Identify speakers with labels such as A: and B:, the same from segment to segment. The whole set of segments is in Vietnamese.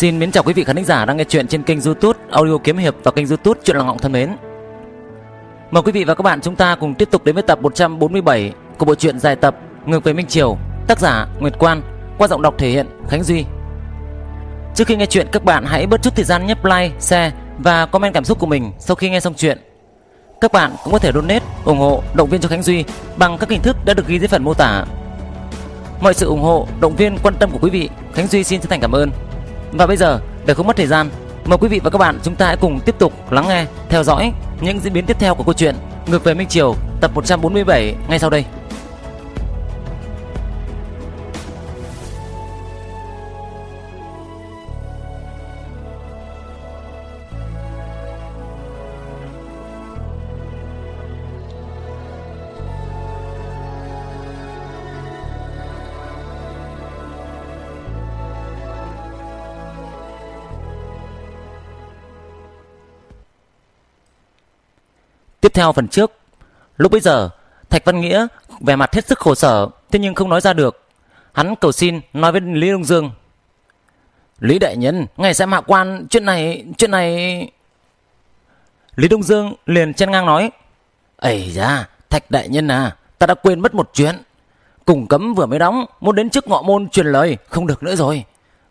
A: Xin mến chào quý vị khán thính giả đang nghe chuyện trên kênh YouTube Audio Kiếm Hiệp và kênh YouTube Chuyện Lặng Ngọng thân mến. Mời quý vị và các bạn chúng ta cùng tiếp tục đến với tập 147 của bộ truyện dài tập Ngược về Minh Triều, tác giả Nguyệt Quan, qua giọng đọc thể hiện Khánh Duy. Trước khi nghe chuyện các bạn hãy bớt chút thời gian nhấp like, share và comment cảm xúc của mình sau khi nghe xong chuyện. Các bạn cũng có thể donate, ủng hộ, động viên cho Khánh Duy bằng các hình thức đã được ghi dưới phần mô tả. Mọi sự ủng hộ, động viên, quan tâm của quý vị, Khánh Duy xin chân thành cảm ơn. Và bây giờ, để không mất thời gian, mời quý vị và các bạn chúng ta hãy cùng tiếp tục lắng nghe, theo dõi những diễn biến tiếp theo của câu chuyện Ngược về Minh Triều tập 147 ngay sau đây. theo phần trước. Lúc bấy giờ, Thạch Văn Nghĩa vẻ mặt hết sức khổ sở, thế nhưng không nói ra được. Hắn cầu xin nói với Lý Đông Dương. Lý đại nhân, ngài sẽ hạ quan, chuyện này, chuyện này... Lý Đông Dương liền chen ngang nói. Ây da, Thạch đại nhân à, ta đã quên mất một chuyện. Cùng cấm vừa mới đóng, muốn đến trước ngọ môn truyền lời, không được nữa rồi.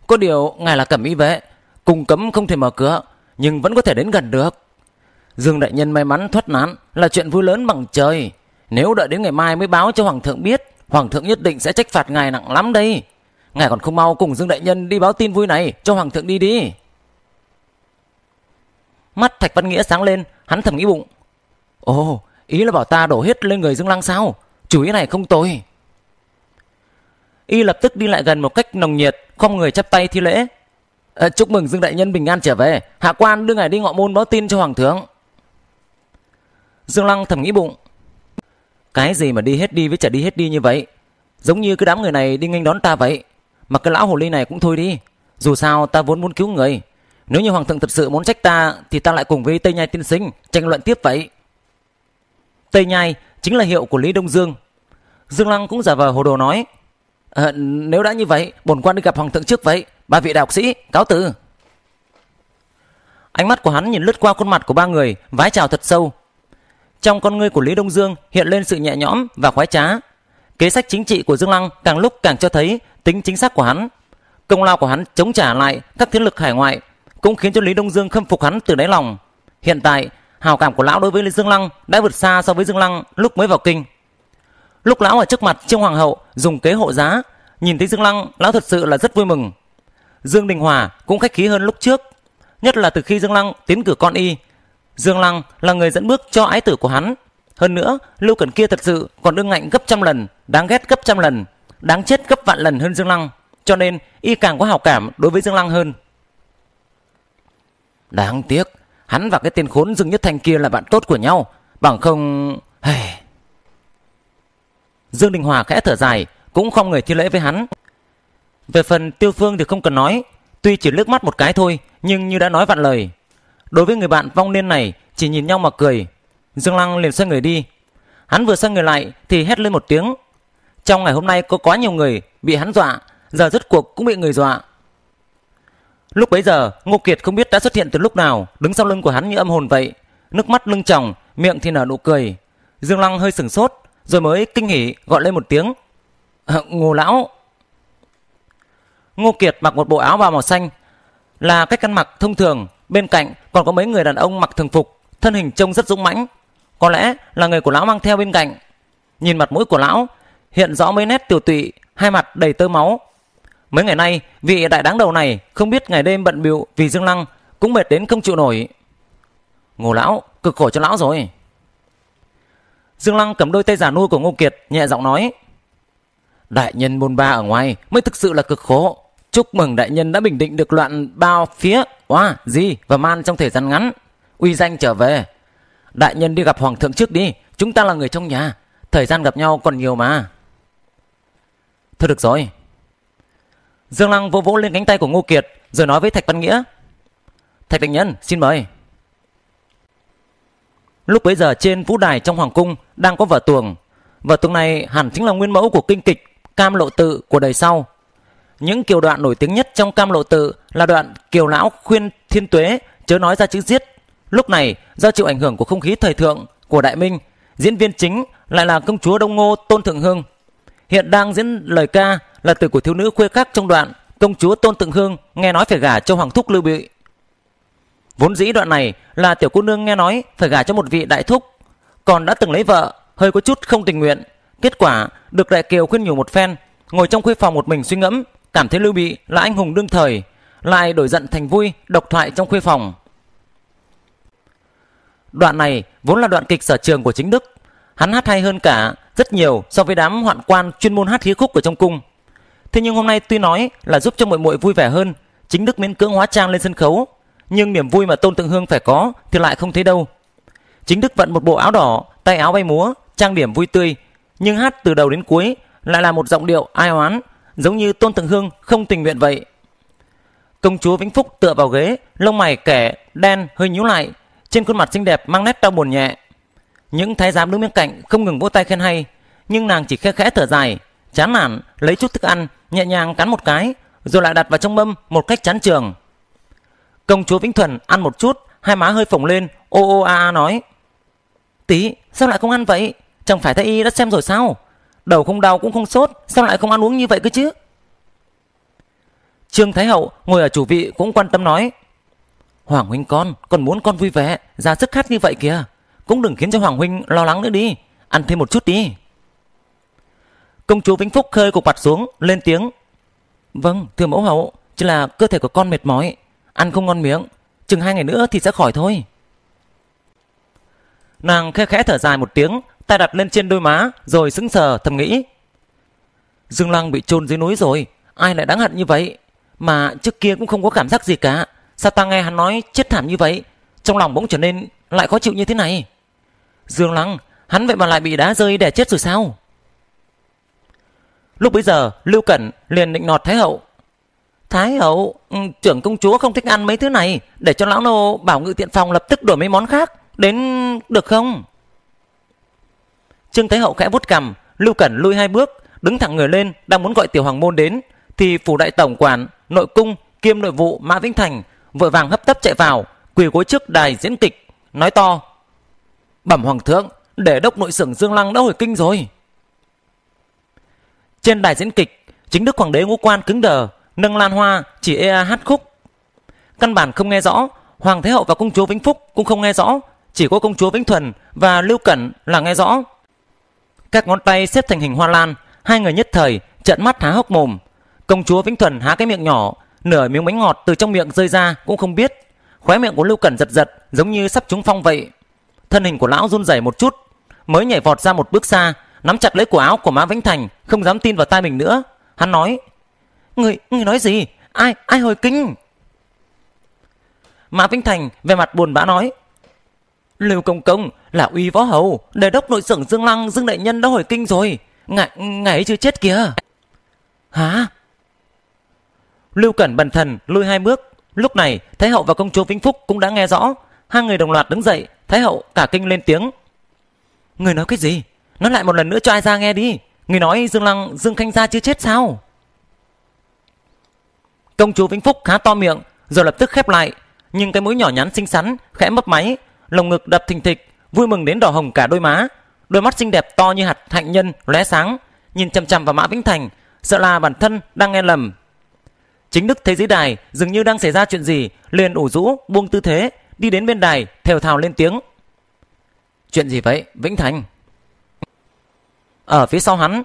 A: Có điều, ngài là cẩm y vệ, cùng cấm không thể mở cửa, nhưng vẫn có thể đến gần được. Dương đại nhân may mắn thoát nạn là chuyện vui lớn bằng trời. Nếu đợi đến ngày mai mới báo cho hoàng thượng biết, hoàng thượng nhất định sẽ trách phạt ngài nặng lắm đây. Ngài còn không mau cùng Dương đại nhân đi báo tin vui này cho hoàng thượng đi đi. Mắt Thạch Văn Nghĩa sáng lên, hắn thầm nghĩ bụng. Ồ, ý là bảo ta đổ hết lên người Dương Lăng sao? Chủ ý này không tồi. Y lập tức đi lại gần một cách nồng nhiệt, không người chắp tay thi lễ. À, chúc mừng Dương Đại Nhân bình an trở về. Hạ quan đưa ngài đi ngọ môn báo tin cho Hoàng thượng. Dương Lăng thầm nghĩ bụng. Cái gì mà đi hết đi với chả đi hết đi như vậy? Giống như cái đám người này đi nghênh đón ta vậy. Mà cái lão hồ ly này cũng thôi đi. Dù sao ta vốn muốn cứu người. Nếu như hoàng thượng thật sự muốn trách ta thì ta lại cùng với Tây Nhai tiên sinh tranh luận tiếp vậy. Tây Nhai chính là hiệu của Lý Đông Dương. Dương Lăng cũng giả vờ hồ đồ nói. À, nếu đã như vậy, bổn quan đi gặp hoàng thượng trước vậy. Ba vị đạo sĩ, cáo từ. Ánh mắt của hắn nhìn lướt qua khuôn mặt của ba người, vái chào thật sâu, trong con ngươi của Lý Đông Dương hiện lên sự nhẹ nhõm và khoái trá. Kế sách chính trị của Dương Lăng càng lúc càng cho thấy tính chính xác của hắn. Công lao của hắn chống trả lại các thế lực hải ngoại cũng khiến cho Lý Đông Dương khâm phục hắn từ đáy lòng. Hiện tại, hào cảm của lão đối với Lý Dương Lăng đã vượt xa so với Dương Lăng lúc mới vào kinh. Lúc lão ở trước mặt Trương Hoàng hậu dùng kế hộ giá, nhìn thấy Dương Lăng, lão thật sự là rất vui mừng. Dương Đình Hòa cũng khách khí hơn lúc trước, nhất là từ khi Dương Lăng tiến cử con y Dương Lăng là người dẫn bước cho ái tử của hắn. Hơn nữa, Lưu Cẩn kia thật sự còn đương ngạnh gấp trăm lần, đáng ghét gấp trăm lần, đáng chết gấp vạn lần hơn Dương Lăng. Cho nên, y càng có hảo cảm đối với Dương Lăng hơn. Đáng tiếc, hắn và cái tên khốn Dương Nhất Thành kia là bạn tốt của nhau. Bằng không... Hey. Dương Đình Hòa khẽ thở dài, cũng không người thi lễ với hắn. Về phần Tiêu Phương thì không cần nói, tuy chỉ lướt mắt một cái thôi, nhưng như đã nói vạn lời, Đối với người bạn vong niên này chỉ nhìn nhau mà cười. Dương Lăng liền xoay người đi. Hắn vừa xoay người lại thì hét lên một tiếng. Trong ngày hôm nay có quá nhiều người bị hắn dọa, giờ rốt cuộc cũng bị người dọa. Lúc bấy giờ, Ngô Kiệt không biết đã xuất hiện từ lúc nào, đứng sau lưng của hắn như âm hồn vậy, nước mắt lưng tròng, miệng thì nở nụ cười. Dương Lăng hơi sửng sốt, rồi mới kinh hỉ gọi lên một tiếng. ngô lão. Ngô Kiệt mặc một bộ áo bào màu xanh, là cách ăn mặc thông thường Bên cạnh còn có mấy người đàn ông mặc thường phục, thân hình trông rất dũng mãnh, có lẽ là người của lão mang theo bên cạnh. Nhìn mặt mũi của lão, hiện rõ mấy nét tiểu tụy, hai mặt đầy tơ máu. Mấy ngày nay, vị đại đáng đầu này không biết ngày đêm bận bịu vì Dương Lăng cũng mệt đến không chịu nổi. Ngô lão, cực khổ cho lão rồi. Dương Lăng cầm đôi tay giả nuôi của Ngô Kiệt nhẹ giọng nói. Đại nhân bôn ba ở ngoài mới thực sự là cực khổ. Chúc mừng đại nhân đã bình định được loạn bao phía Oa, gì và Man trong thời gian ngắn. Uy danh trở về. Đại nhân đi gặp hoàng thượng trước đi. Chúng ta là người trong nhà. Thời gian gặp nhau còn nhiều mà. Thôi được rồi. Dương Lăng vỗ vỗ lên cánh tay của Ngô Kiệt rồi nói với Thạch Văn Nghĩa. Thạch Đại Nhân, xin mời. Lúc bấy giờ trên vũ đài trong hoàng cung đang có vở tuồng. Vở tuồng này hẳn chính là nguyên mẫu của kinh kịch Cam Lộ Tự của đời sau những kiều đoạn nổi tiếng nhất trong cam lộ tự là đoạn kiều lão khuyên thiên tuế chớ nói ra chữ giết. Lúc này, do chịu ảnh hưởng của không khí thời thượng của Đại Minh, diễn viên chính lại là công chúa Đông Ngô Tôn Thượng Hương. Hiện đang diễn lời ca là từ của thiếu nữ khuê khắc trong đoạn công chúa Tôn Thượng Hương nghe nói phải gả cho Hoàng Thúc Lưu Bị. Vốn dĩ đoạn này là tiểu cô nương nghe nói phải gả cho một vị đại thúc, còn đã từng lấy vợ, hơi có chút không tình nguyện. Kết quả được đại kiều khuyên nhủ một phen, ngồi trong khuê phòng một mình suy ngẫm cảm thấy Lưu Bị là anh hùng đương thời, lại đổi giận thành vui, độc thoại trong khuê phòng. Đoạn này vốn là đoạn kịch sở trường của chính Đức. Hắn hát hay hơn cả rất nhiều so với đám hoạn quan chuyên môn hát hí khúc của trong cung. Thế nhưng hôm nay tuy nói là giúp cho mọi muội vui vẻ hơn, chính Đức miễn cưỡng hóa trang lên sân khấu, nhưng niềm vui mà Tôn Tượng Hương phải có thì lại không thấy đâu. Chính Đức vận một bộ áo đỏ, tay áo bay múa, trang điểm vui tươi, nhưng hát từ đầu đến cuối lại là một giọng điệu ai oán giống như Tôn Thượng Hương không tình nguyện vậy. Công chúa Vĩnh Phúc tựa vào ghế, lông mày kẻ, đen, hơi nhíu lại, trên khuôn mặt xinh đẹp mang nét đau buồn nhẹ. Những thái giám đứng bên cạnh không ngừng vỗ tay khen hay, nhưng nàng chỉ khẽ khẽ thở dài, chán nản, lấy chút thức ăn, nhẹ nhàng cắn một cái, rồi lại đặt vào trong mâm một cách chán trường. Công chúa Vĩnh Thuần ăn một chút, hai má hơi phồng lên, ô ô a a nói. Tí, sao lại không ăn vậy? Chẳng phải thái y đã xem rồi sao? đầu không đau cũng không sốt, sao lại không ăn uống như vậy cơ chứ? Trương Thái Hậu ngồi ở chủ vị cũng quan tâm nói. Hoàng huynh con, còn muốn con vui vẻ, ra sức khát như vậy kìa. Cũng đừng khiến cho Hoàng huynh lo lắng nữa đi, ăn thêm một chút đi. Công chúa Vĩnh Phúc khơi cục mặt xuống, lên tiếng. Vâng, thưa mẫu hậu, chỉ là cơ thể của con mệt mỏi, ăn không ngon miệng, chừng hai ngày nữa thì sẽ khỏi thôi. Nàng khe khẽ thở dài một tiếng, tay đặt lên trên đôi má rồi sững sờ thầm nghĩ. Dương Lăng bị chôn dưới núi rồi, ai lại đáng hận như vậy? Mà trước kia cũng không có cảm giác gì cả, sao ta nghe hắn nói chết thảm như vậy? Trong lòng bỗng trở nên lại khó chịu như thế này. Dương Lăng, hắn vậy mà lại bị đá rơi để chết rồi sao? Lúc bấy giờ, Lưu Cẩn liền định nọt Thái Hậu. Thái Hậu, ừ, trưởng công chúa không thích ăn mấy thứ này, để cho lão nô bảo ngự tiện phòng lập tức đổi mấy món khác, đến được không? Trương Thái Hậu khẽ vuốt cằm, Lưu Cẩn lui hai bước, đứng thẳng người lên, đang muốn gọi Tiểu Hoàng môn đến thì phủ đại tổng quản, nội cung kiêm nội vụ Mã Vĩnh Thành vội vàng hấp tấp chạy vào, quỳ gối trước đài diễn kịch, nói to: "Bẩm hoàng thượng, để đốc nội sưởng Dương Lăng đã hồi kinh rồi." Trên đài diễn kịch, chính đức hoàng đế ngũ quan cứng đờ, nâng lan hoa chỉ ea hát khúc. Căn bản không nghe rõ, hoàng thái hậu và công chúa Vĩnh Phúc cũng không nghe rõ, chỉ có công chúa Vĩnh Thuần và Lưu Cẩn là nghe rõ các ngón tay xếp thành hình hoa lan, hai người nhất thời trợn mắt há hốc mồm. Công chúa Vĩnh Thuần há cái miệng nhỏ, nửa miếng bánh ngọt từ trong miệng rơi ra cũng không biết. Khóe miệng của Lưu Cẩn giật giật, giống như sắp trúng phong vậy. Thân hình của lão run rẩy một chút, mới nhảy vọt ra một bước xa, nắm chặt lấy cổ áo của má Vĩnh Thành, không dám tin vào tai mình nữa. Hắn nói: "Người, người nói gì? Ai, ai hồi kinh?" Mã Vĩnh Thành về mặt buồn bã nói: Lưu Công Công là uy võ hầu, đề đốc nội sưởng Dương Lăng, Dương Đại Nhân đã hồi kinh rồi. Ngài, ngài ấy chưa chết kìa. Hả? Lưu Cẩn bần thần lùi hai bước. Lúc này, Thái Hậu và công chúa Vĩnh Phúc cũng đã nghe rõ. Hai người đồng loạt đứng dậy, Thái Hậu cả kinh lên tiếng. Người nói cái gì? Nói lại một lần nữa cho ai ra nghe đi. Người nói Dương Lăng, Dương Khanh Gia chưa chết sao? Công chúa Vĩnh Phúc khá to miệng, rồi lập tức khép lại. Nhưng cái mũi nhỏ nhắn xinh xắn, khẽ mấp máy, lồng ngực đập thình thịch, vui mừng đến đỏ hồng cả đôi má. Đôi mắt xinh đẹp to như hạt hạnh nhân lóe sáng, nhìn chằm chằm vào Mã Vĩnh Thành, sợ là bản thân đang nghe lầm. Chính Đức thấy dưới đài dường như đang xảy ra chuyện gì, liền ủ rũ, buông tư thế, đi đến bên đài, thều thào lên tiếng. Chuyện gì vậy, Vĩnh Thành? Ở phía sau hắn,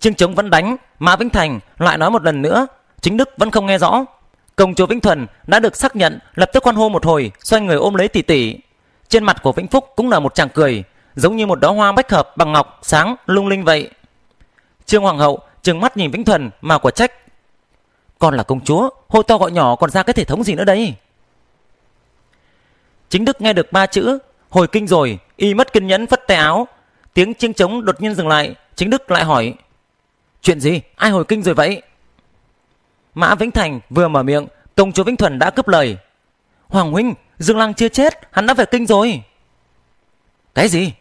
A: Trương Trống vẫn đánh, Mã Vĩnh Thành lại nói một lần nữa, chính Đức vẫn không nghe rõ. Công chúa Vĩnh Thuần đã được xác nhận lập tức quan hô một hồi, xoay người ôm lấy tỷ tỷ. Trên mặt của Vĩnh Phúc cũng nở một tràng cười, giống như một đóa hoa bách hợp bằng ngọc sáng lung linh vậy. Trương Hoàng hậu trừng mắt nhìn Vĩnh Thuần mà quả trách. Con là công chúa, hô to gọi nhỏ còn ra cái thể thống gì nữa đây? Chính Đức nghe được ba chữ, hồi kinh rồi, y mất kiên nhẫn phất tay áo. Tiếng chiêng trống đột nhiên dừng lại, Chính Đức lại hỏi. Chuyện gì? Ai hồi kinh rồi vậy? Mã Vĩnh Thành vừa mở miệng, công chúa Vĩnh Thuần đã cướp lời. Hoàng huynh, Dương Lăng chưa chết, hắn đã về kinh rồi. Cái gì?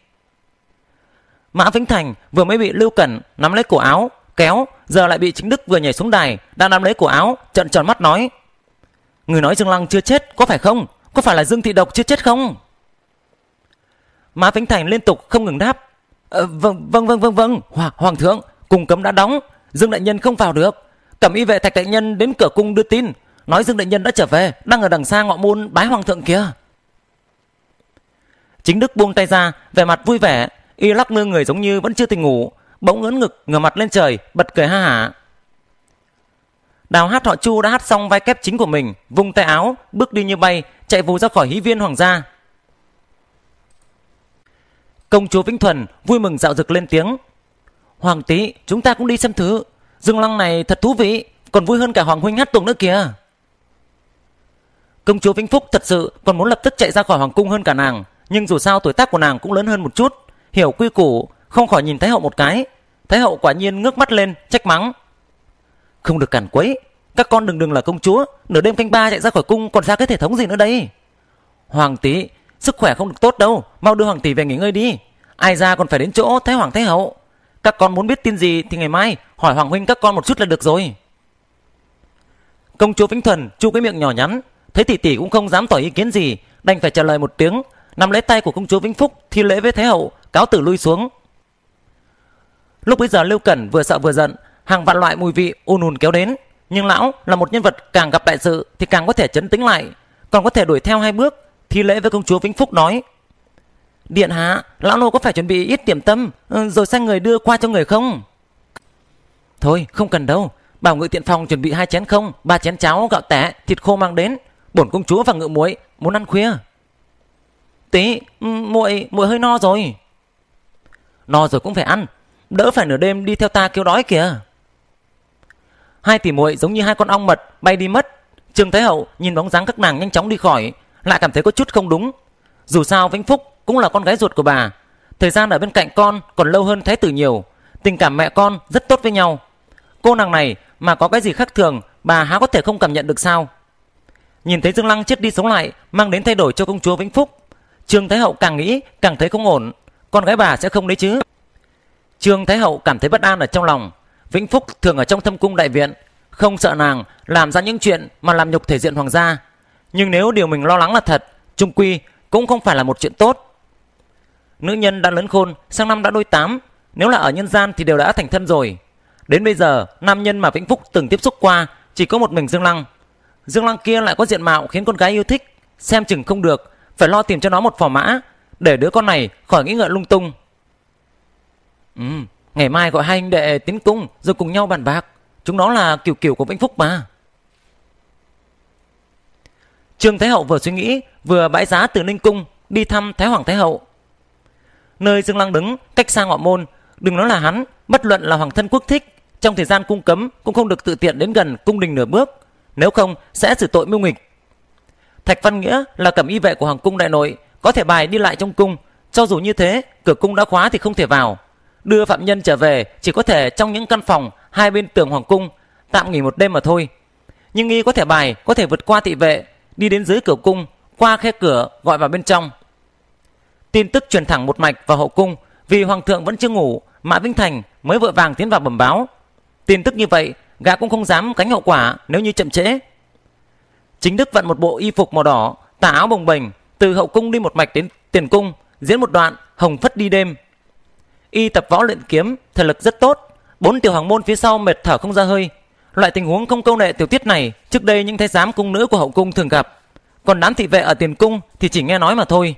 A: Mã Vĩnh Thành vừa mới bị Lưu Cẩn nắm lấy cổ áo, kéo, giờ lại bị chính Đức vừa nhảy xuống đài, đang nắm lấy cổ áo, trận tròn mắt nói. Người nói Dương Lăng chưa chết, có phải không? Có phải là Dương Thị Độc chưa chết không? Mã Vĩnh Thành liên tục không ngừng đáp. Ờ, vâng, vâng, vâng, vâng, vâng, Hòa, Hoàng thượng, cùng cấm đã đóng, Dương Đại Nhân không vào được. Cẩm y vệ Thạch Đại Nhân đến cửa cung đưa tin, nói dương đại nhân đã trở về đang ở đằng xa ngọ môn bái hoàng thượng kia chính đức buông tay ra vẻ mặt vui vẻ y lắc lư người giống như vẫn chưa tỉnh ngủ bỗng ngớn ngực ngửa mặt lên trời bật cười ha hả đào hát họ chu đã hát xong vai kép chính của mình vung tay áo bước đi như bay chạy vù ra khỏi hí viên hoàng gia công chúa vĩnh thuần vui mừng dạo rực lên tiếng hoàng tý chúng ta cũng đi xem thứ dương lăng này thật thú vị còn vui hơn cả hoàng huynh hát tuồng nữa kìa Công chúa Vĩnh Phúc thật sự còn muốn lập tức chạy ra khỏi hoàng cung hơn cả nàng, nhưng dù sao tuổi tác của nàng cũng lớn hơn một chút, hiểu quy củ, không khỏi nhìn Thái hậu một cái. Thái hậu quả nhiên ngước mắt lên, trách mắng. Không được cản quấy, các con đừng đừng là công chúa, nửa đêm canh ba chạy ra khỏi cung còn ra cái thể thống gì nữa đấy. Hoàng tỷ, sức khỏe không được tốt đâu, mau đưa hoàng tỷ về nghỉ ngơi đi. Ai ra còn phải đến chỗ Thái hoàng Thái hậu. Các con muốn biết tin gì thì ngày mai hỏi hoàng huynh các con một chút là được rồi. Công chúa Vĩnh Thuần chu cái miệng nhỏ nhắn, thấy tỷ tỷ cũng không dám tỏ ý kiến gì đành phải trả lời một tiếng nắm lấy tay của công chúa vĩnh phúc thi lễ với thái hậu cáo tử lui xuống lúc bấy giờ lưu cẩn vừa sợ vừa giận hàng vạn loại mùi vị ùn ùn kéo đến nhưng lão là một nhân vật càng gặp đại sự thì càng có thể chấn tĩnh lại còn có thể đuổi theo hai bước thi lễ với công chúa vĩnh phúc nói điện hạ lão nô có phải chuẩn bị ít điểm tâm ừ, rồi sang người đưa qua cho người không thôi không cần đâu bảo ngự tiện phòng chuẩn bị hai chén không ba chén cháo gạo tẻ thịt khô mang đến bổn công chúa và ngự muội muốn ăn khuya tí muội muội hơi no rồi no rồi cũng phải ăn đỡ phải nửa đêm đi theo ta kêu đói kìa hai tỷ muội giống như hai con ong mật bay đi mất trương thái hậu nhìn bóng dáng các nàng nhanh chóng đi khỏi lại cảm thấy có chút không đúng dù sao vĩnh phúc cũng là con gái ruột của bà thời gian ở bên cạnh con còn lâu hơn thái tử nhiều tình cảm mẹ con rất tốt với nhau cô nàng này mà có cái gì khác thường bà há có thể không cảm nhận được sao Nhìn thấy Dương Lăng chết đi sống lại, mang đến thay đổi cho công chúa Vĩnh Phúc. Trương Thái Hậu càng nghĩ, càng thấy không ổn, con gái bà sẽ không đấy chứ. Trương Thái Hậu cảm thấy bất an ở trong lòng. Vĩnh Phúc thường ở trong thâm cung đại viện, không sợ nàng làm ra những chuyện mà làm nhục thể diện hoàng gia. Nhưng nếu điều mình lo lắng là thật, trung quy cũng không phải là một chuyện tốt. Nữ nhân đã lớn khôn, sang năm đã đôi tám, nếu là ở nhân gian thì đều đã thành thân rồi. Đến bây giờ, nam nhân mà Vĩnh Phúc từng tiếp xúc qua chỉ có một mình Dương Lăng. Dương Lăng kia lại có diện mạo khiến con gái yêu thích, xem chừng không được, phải lo tìm cho nó một phò mã, để đứa con này khỏi nghĩ ngợi lung tung. Ừ, ngày mai gọi hai anh đệ tiến cung rồi cùng nhau bàn bạc, chúng nó là kiểu kiểu của Vĩnh Phúc mà. Trương Thái Hậu vừa suy nghĩ, vừa bãi giá từ Ninh Cung đi thăm Thái Hoàng Thái Hậu. Nơi Dương Lăng đứng, cách xa ngọ môn, đừng nói là hắn, bất luận là hoàng thân quốc thích, trong thời gian cung cấm cũng không được tự tiện đến gần cung đình nửa bước, nếu không sẽ xử tội mưu nghịch. Thạch Văn Nghĩa là cẩm y vệ của hoàng cung đại nội, có thể bài đi lại trong cung, cho dù như thế, cửa cung đã khóa thì không thể vào. Đưa phạm nhân trở về chỉ có thể trong những căn phòng hai bên tường hoàng cung, tạm nghỉ một đêm mà thôi. Nhưng y có thể bài, có thể vượt qua thị vệ, đi đến dưới cửa cung, qua khe cửa gọi vào bên trong. Tin tức truyền thẳng một mạch vào hậu cung, vì hoàng thượng vẫn chưa ngủ, Mã Vinh Thành mới vội vàng tiến vào bẩm báo. Tin tức như vậy gã cũng không dám gánh hậu quả nếu như chậm trễ. Chính Đức vận một bộ y phục màu đỏ, tà áo bồng bềnh, từ hậu cung đi một mạch đến tiền cung, diễn một đoạn hồng phất đi đêm. Y tập võ luyện kiếm, thể lực rất tốt, bốn tiểu hoàng môn phía sau mệt thở không ra hơi. Loại tình huống không câu nệ tiểu tiết này, trước đây những thái giám cung nữ của hậu cung thường gặp, còn đám thị vệ ở tiền cung thì chỉ nghe nói mà thôi.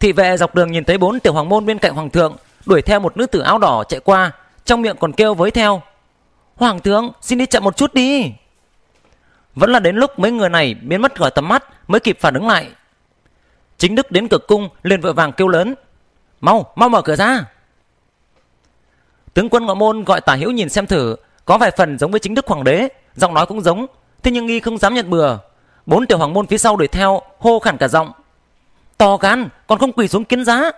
A: Thị vệ dọc đường nhìn thấy bốn tiểu hoàng môn bên cạnh hoàng thượng, đuổi theo một nữ tử áo đỏ chạy qua, trong miệng còn kêu với theo hoàng tướng xin đi chậm một chút đi vẫn là đến lúc mấy người này biến mất khỏi tầm mắt mới kịp phản ứng lại chính đức đến cực cung liền vội vàng kêu lớn mau mau mở cửa ra tướng quân ngọ môn gọi tả hữu nhìn xem thử có vài phần giống với chính đức hoàng đế giọng nói cũng giống thế nhưng nghi không dám nhận bừa bốn tiểu hoàng môn phía sau đuổi theo hô khản cả giọng to gan còn không quỳ xuống kiến giá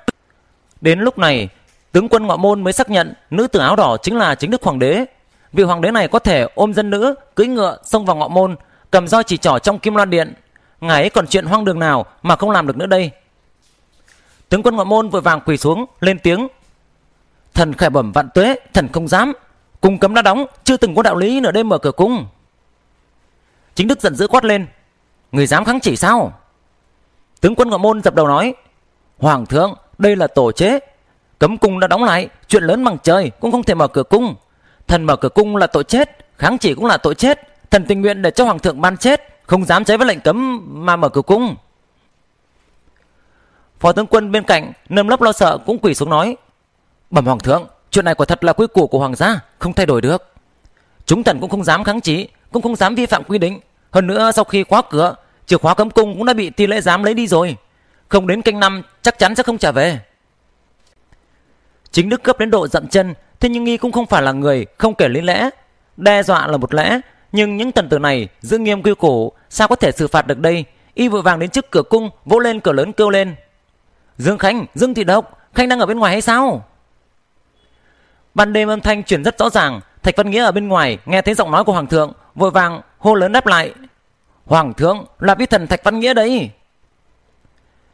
A: đến lúc này tướng quân ngọ môn mới xác nhận nữ tử áo đỏ chính là chính đức hoàng đế. Vị hoàng đế này có thể ôm dân nữ, cưỡi ngựa xông vào ngọ môn, cầm roi chỉ trỏ trong kim loan điện. Ngài ấy còn chuyện hoang đường nào mà không làm được nữa đây? Tướng quân ngọ môn vội vàng quỳ xuống, lên tiếng. Thần khải bẩm vạn tuế, thần không dám. Cung cấm đã đóng, chưa từng có đạo lý nửa đêm mở cửa cung. Chính đức giận dữ quát lên. Người dám kháng chỉ sao? Tướng quân ngọ môn dập đầu nói. Hoàng thượng, đây là tổ chế, Cấm cung đã đóng lại, chuyện lớn bằng trời cũng không thể mở cửa cung. Thần mở cửa cung là tội chết, kháng chỉ cũng là tội chết. Thần tình nguyện để cho hoàng thượng ban chết, không dám trái với lệnh cấm mà mở cửa cung. Phó tướng quân bên cạnh nơm lấp lo sợ cũng quỳ xuống nói: "Bẩm hoàng thượng, chuyện này quả thật là quy củ của hoàng gia, không thay đổi được. Chúng thần cũng không dám kháng chỉ, cũng không dám vi phạm quy định. Hơn nữa sau khi khóa cửa, chìa khóa cấm cung cũng đã bị ti lễ giám lấy đi rồi. Không đến canh năm chắc chắn sẽ không trả về." Chính Đức gấp đến độ dậm chân, thế nhưng y cũng không phải là người không kể lý lẽ. Đe dọa là một lẽ, nhưng những tần tử này giữ nghiêm quy củ, sao có thể xử phạt được đây? Y vội vàng đến trước cửa cung, vỗ lên cửa lớn kêu lên. Dương Khánh, Dương Thị Độc, Khánh đang ở bên ngoài hay sao? Ban đêm âm thanh chuyển rất rõ ràng, Thạch Văn Nghĩa ở bên ngoài nghe thấy giọng nói của Hoàng thượng, vội vàng hô lớn đáp lại. Hoàng thượng là vị thần Thạch Văn Nghĩa đấy.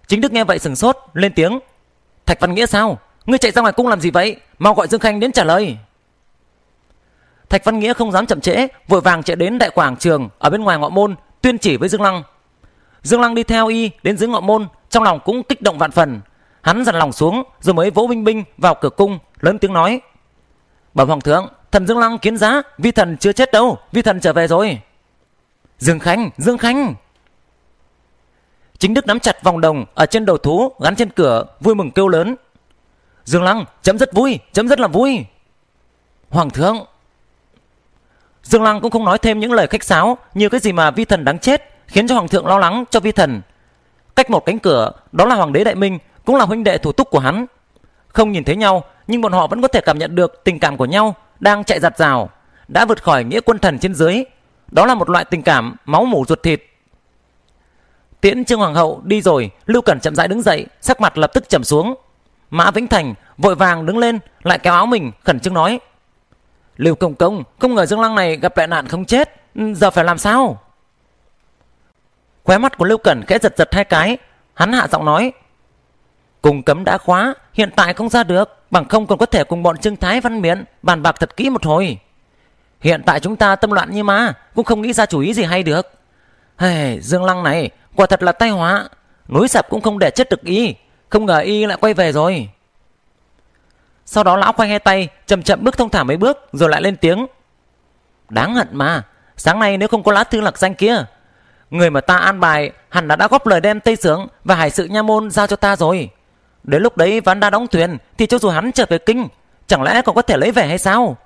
A: Chính Đức nghe vậy sừng sốt, lên tiếng. Thạch Văn Nghĩa sao? Ngươi chạy ra ngoài cung làm gì vậy Mau gọi Dương Khanh đến trả lời Thạch Văn Nghĩa không dám chậm trễ Vội vàng chạy đến đại quảng trường Ở bên ngoài ngọ môn tuyên chỉ với Dương Lăng Dương Lăng đi theo y đến dưới ngọ môn Trong lòng cũng kích động vạn phần Hắn dằn lòng xuống rồi mới vỗ binh binh vào cửa cung Lớn tiếng nói Bẩm Hoàng thượng Thần Dương Lăng kiến giá Vi thần chưa chết đâu Vi thần trở về rồi Dương Khánh Dương Khánh Chính Đức nắm chặt vòng đồng ở trên đầu thú gắn trên cửa vui mừng kêu lớn Dương Lăng, chấm rất vui, chấm rất là vui. Hoàng thượng. Dương Lăng cũng không nói thêm những lời khách sáo như cái gì mà vi thần đáng chết, khiến cho hoàng thượng lo lắng cho vi thần. Cách một cánh cửa, đó là hoàng đế Đại Minh, cũng là huynh đệ thủ túc của hắn. Không nhìn thấy nhau, nhưng bọn họ vẫn có thể cảm nhận được tình cảm của nhau đang chạy giặt rào, đã vượt khỏi nghĩa quân thần trên dưới. Đó là một loại tình cảm máu mủ ruột thịt. Tiễn Trương Hoàng hậu đi rồi, Lưu Cẩn chậm rãi đứng dậy, sắc mặt lập tức trầm xuống, Mã Vĩnh Thành vội vàng đứng lên lại kéo áo mình khẩn trương nói. Lưu Công Công không ngờ Dương Lăng này gặp đại nạn không chết. Ừ, giờ phải làm sao? Khóe mắt của Lưu Cẩn khẽ giật giật hai cái. Hắn hạ giọng nói. Cùng cấm đã khóa. Hiện tại không ra được. Bằng không còn có thể cùng bọn Trương Thái Văn miện bàn bạc thật kỹ một hồi. Hiện tại chúng ta tâm loạn như ma, Cũng không nghĩ ra chủ ý gì hay được. Hey, Dương Lăng này quả thật là tai họa. Núi sập cũng không để chết được ý. Không ngờ y lại quay về rồi Sau đó lão khoanh hai tay Chậm chậm bước thông thả mấy bước Rồi lại lên tiếng Đáng hận mà Sáng nay nếu không có lá thư lạc danh kia Người mà ta an bài Hẳn đã đã góp lời đem Tây Sướng Và hải sự nha môn giao cho ta rồi Đến lúc đấy ván đã đóng thuyền Thì cho dù hắn trở về kinh Chẳng lẽ còn có thể lấy về hay sao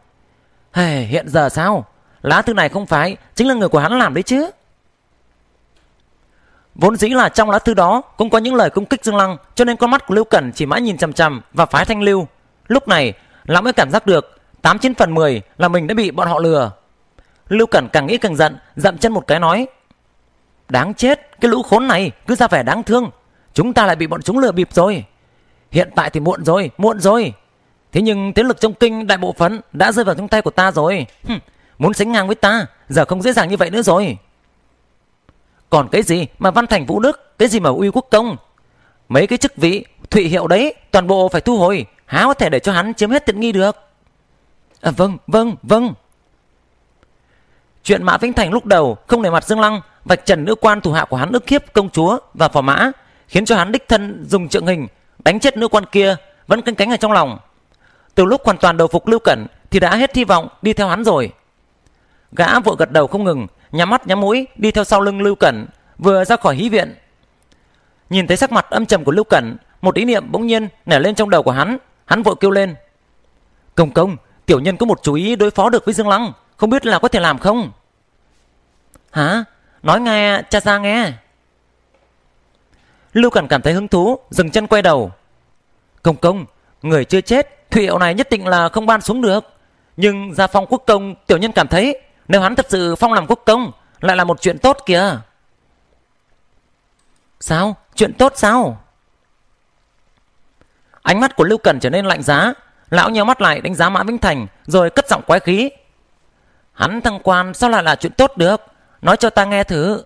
A: hey, Hiện giờ sao Lá thư này không phải Chính là người của hắn làm đấy chứ Vốn dĩ là trong lá thư đó cũng có những lời công kích Dương Lăng, cho nên con mắt của Lưu Cẩn chỉ mãi nhìn chằm chằm và phái Thanh Lưu. Lúc này, lão mới cảm giác được 8 trên phần 10 là mình đã bị bọn họ lừa. Lưu Cẩn càng nghĩ càng giận, dậm chân một cái nói: "Đáng chết, cái lũ khốn này cứ ra vẻ đáng thương, chúng ta lại bị bọn chúng lừa bịp rồi. Hiện tại thì muộn rồi, muộn rồi. Thế nhưng thế lực trong kinh đại bộ phận đã rơi vào trong tay của ta rồi. Hừm, muốn sánh ngang với ta, giờ không dễ dàng như vậy nữa rồi." Còn cái gì mà Văn Thành Vũ Đức, cái gì mà uy quốc công. Mấy cái chức vị, thụy hiệu đấy, toàn bộ phải thu hồi. Há có thể để cho hắn chiếm hết tiện nghi được. À, vâng, vâng, vâng. Chuyện Mã Vĩnh Thành lúc đầu không để mặt Dương Lăng, vạch trần nữ quan thủ hạ của hắn ức hiếp công chúa và phò mã, khiến cho hắn đích thân dùng trượng hình đánh chết nữ quan kia vẫn canh cánh ở trong lòng. Từ lúc hoàn toàn đầu phục Lưu Cẩn thì đã hết hy vọng đi theo hắn rồi. Gã vội gật đầu không ngừng, nhắm mắt nhắm mũi đi theo sau lưng Lưu Cẩn, vừa ra khỏi hí viện. Nhìn thấy sắc mặt âm trầm của Lưu Cẩn, một ý niệm bỗng nhiên nảy lên trong đầu của hắn, hắn vội kêu lên. Công công, tiểu nhân có một chú ý đối phó được với Dương Lăng, không biết là có thể làm không? Hả? Nói nghe, cha ra nghe. Lưu Cẩn cảm thấy hứng thú, dừng chân quay đầu. Công công, người chưa chết, thủy hiệu này nhất định là không ban xuống được. Nhưng gia phong quốc công, tiểu nhân cảm thấy nếu hắn thật sự phong làm quốc công Lại là một chuyện tốt kìa Sao? Chuyện tốt sao? Ánh mắt của Lưu Cần trở nên lạnh giá Lão nheo mắt lại đánh giá Mã Vĩnh Thành Rồi cất giọng quái khí Hắn thăng quan sao lại là chuyện tốt được Nói cho ta nghe thử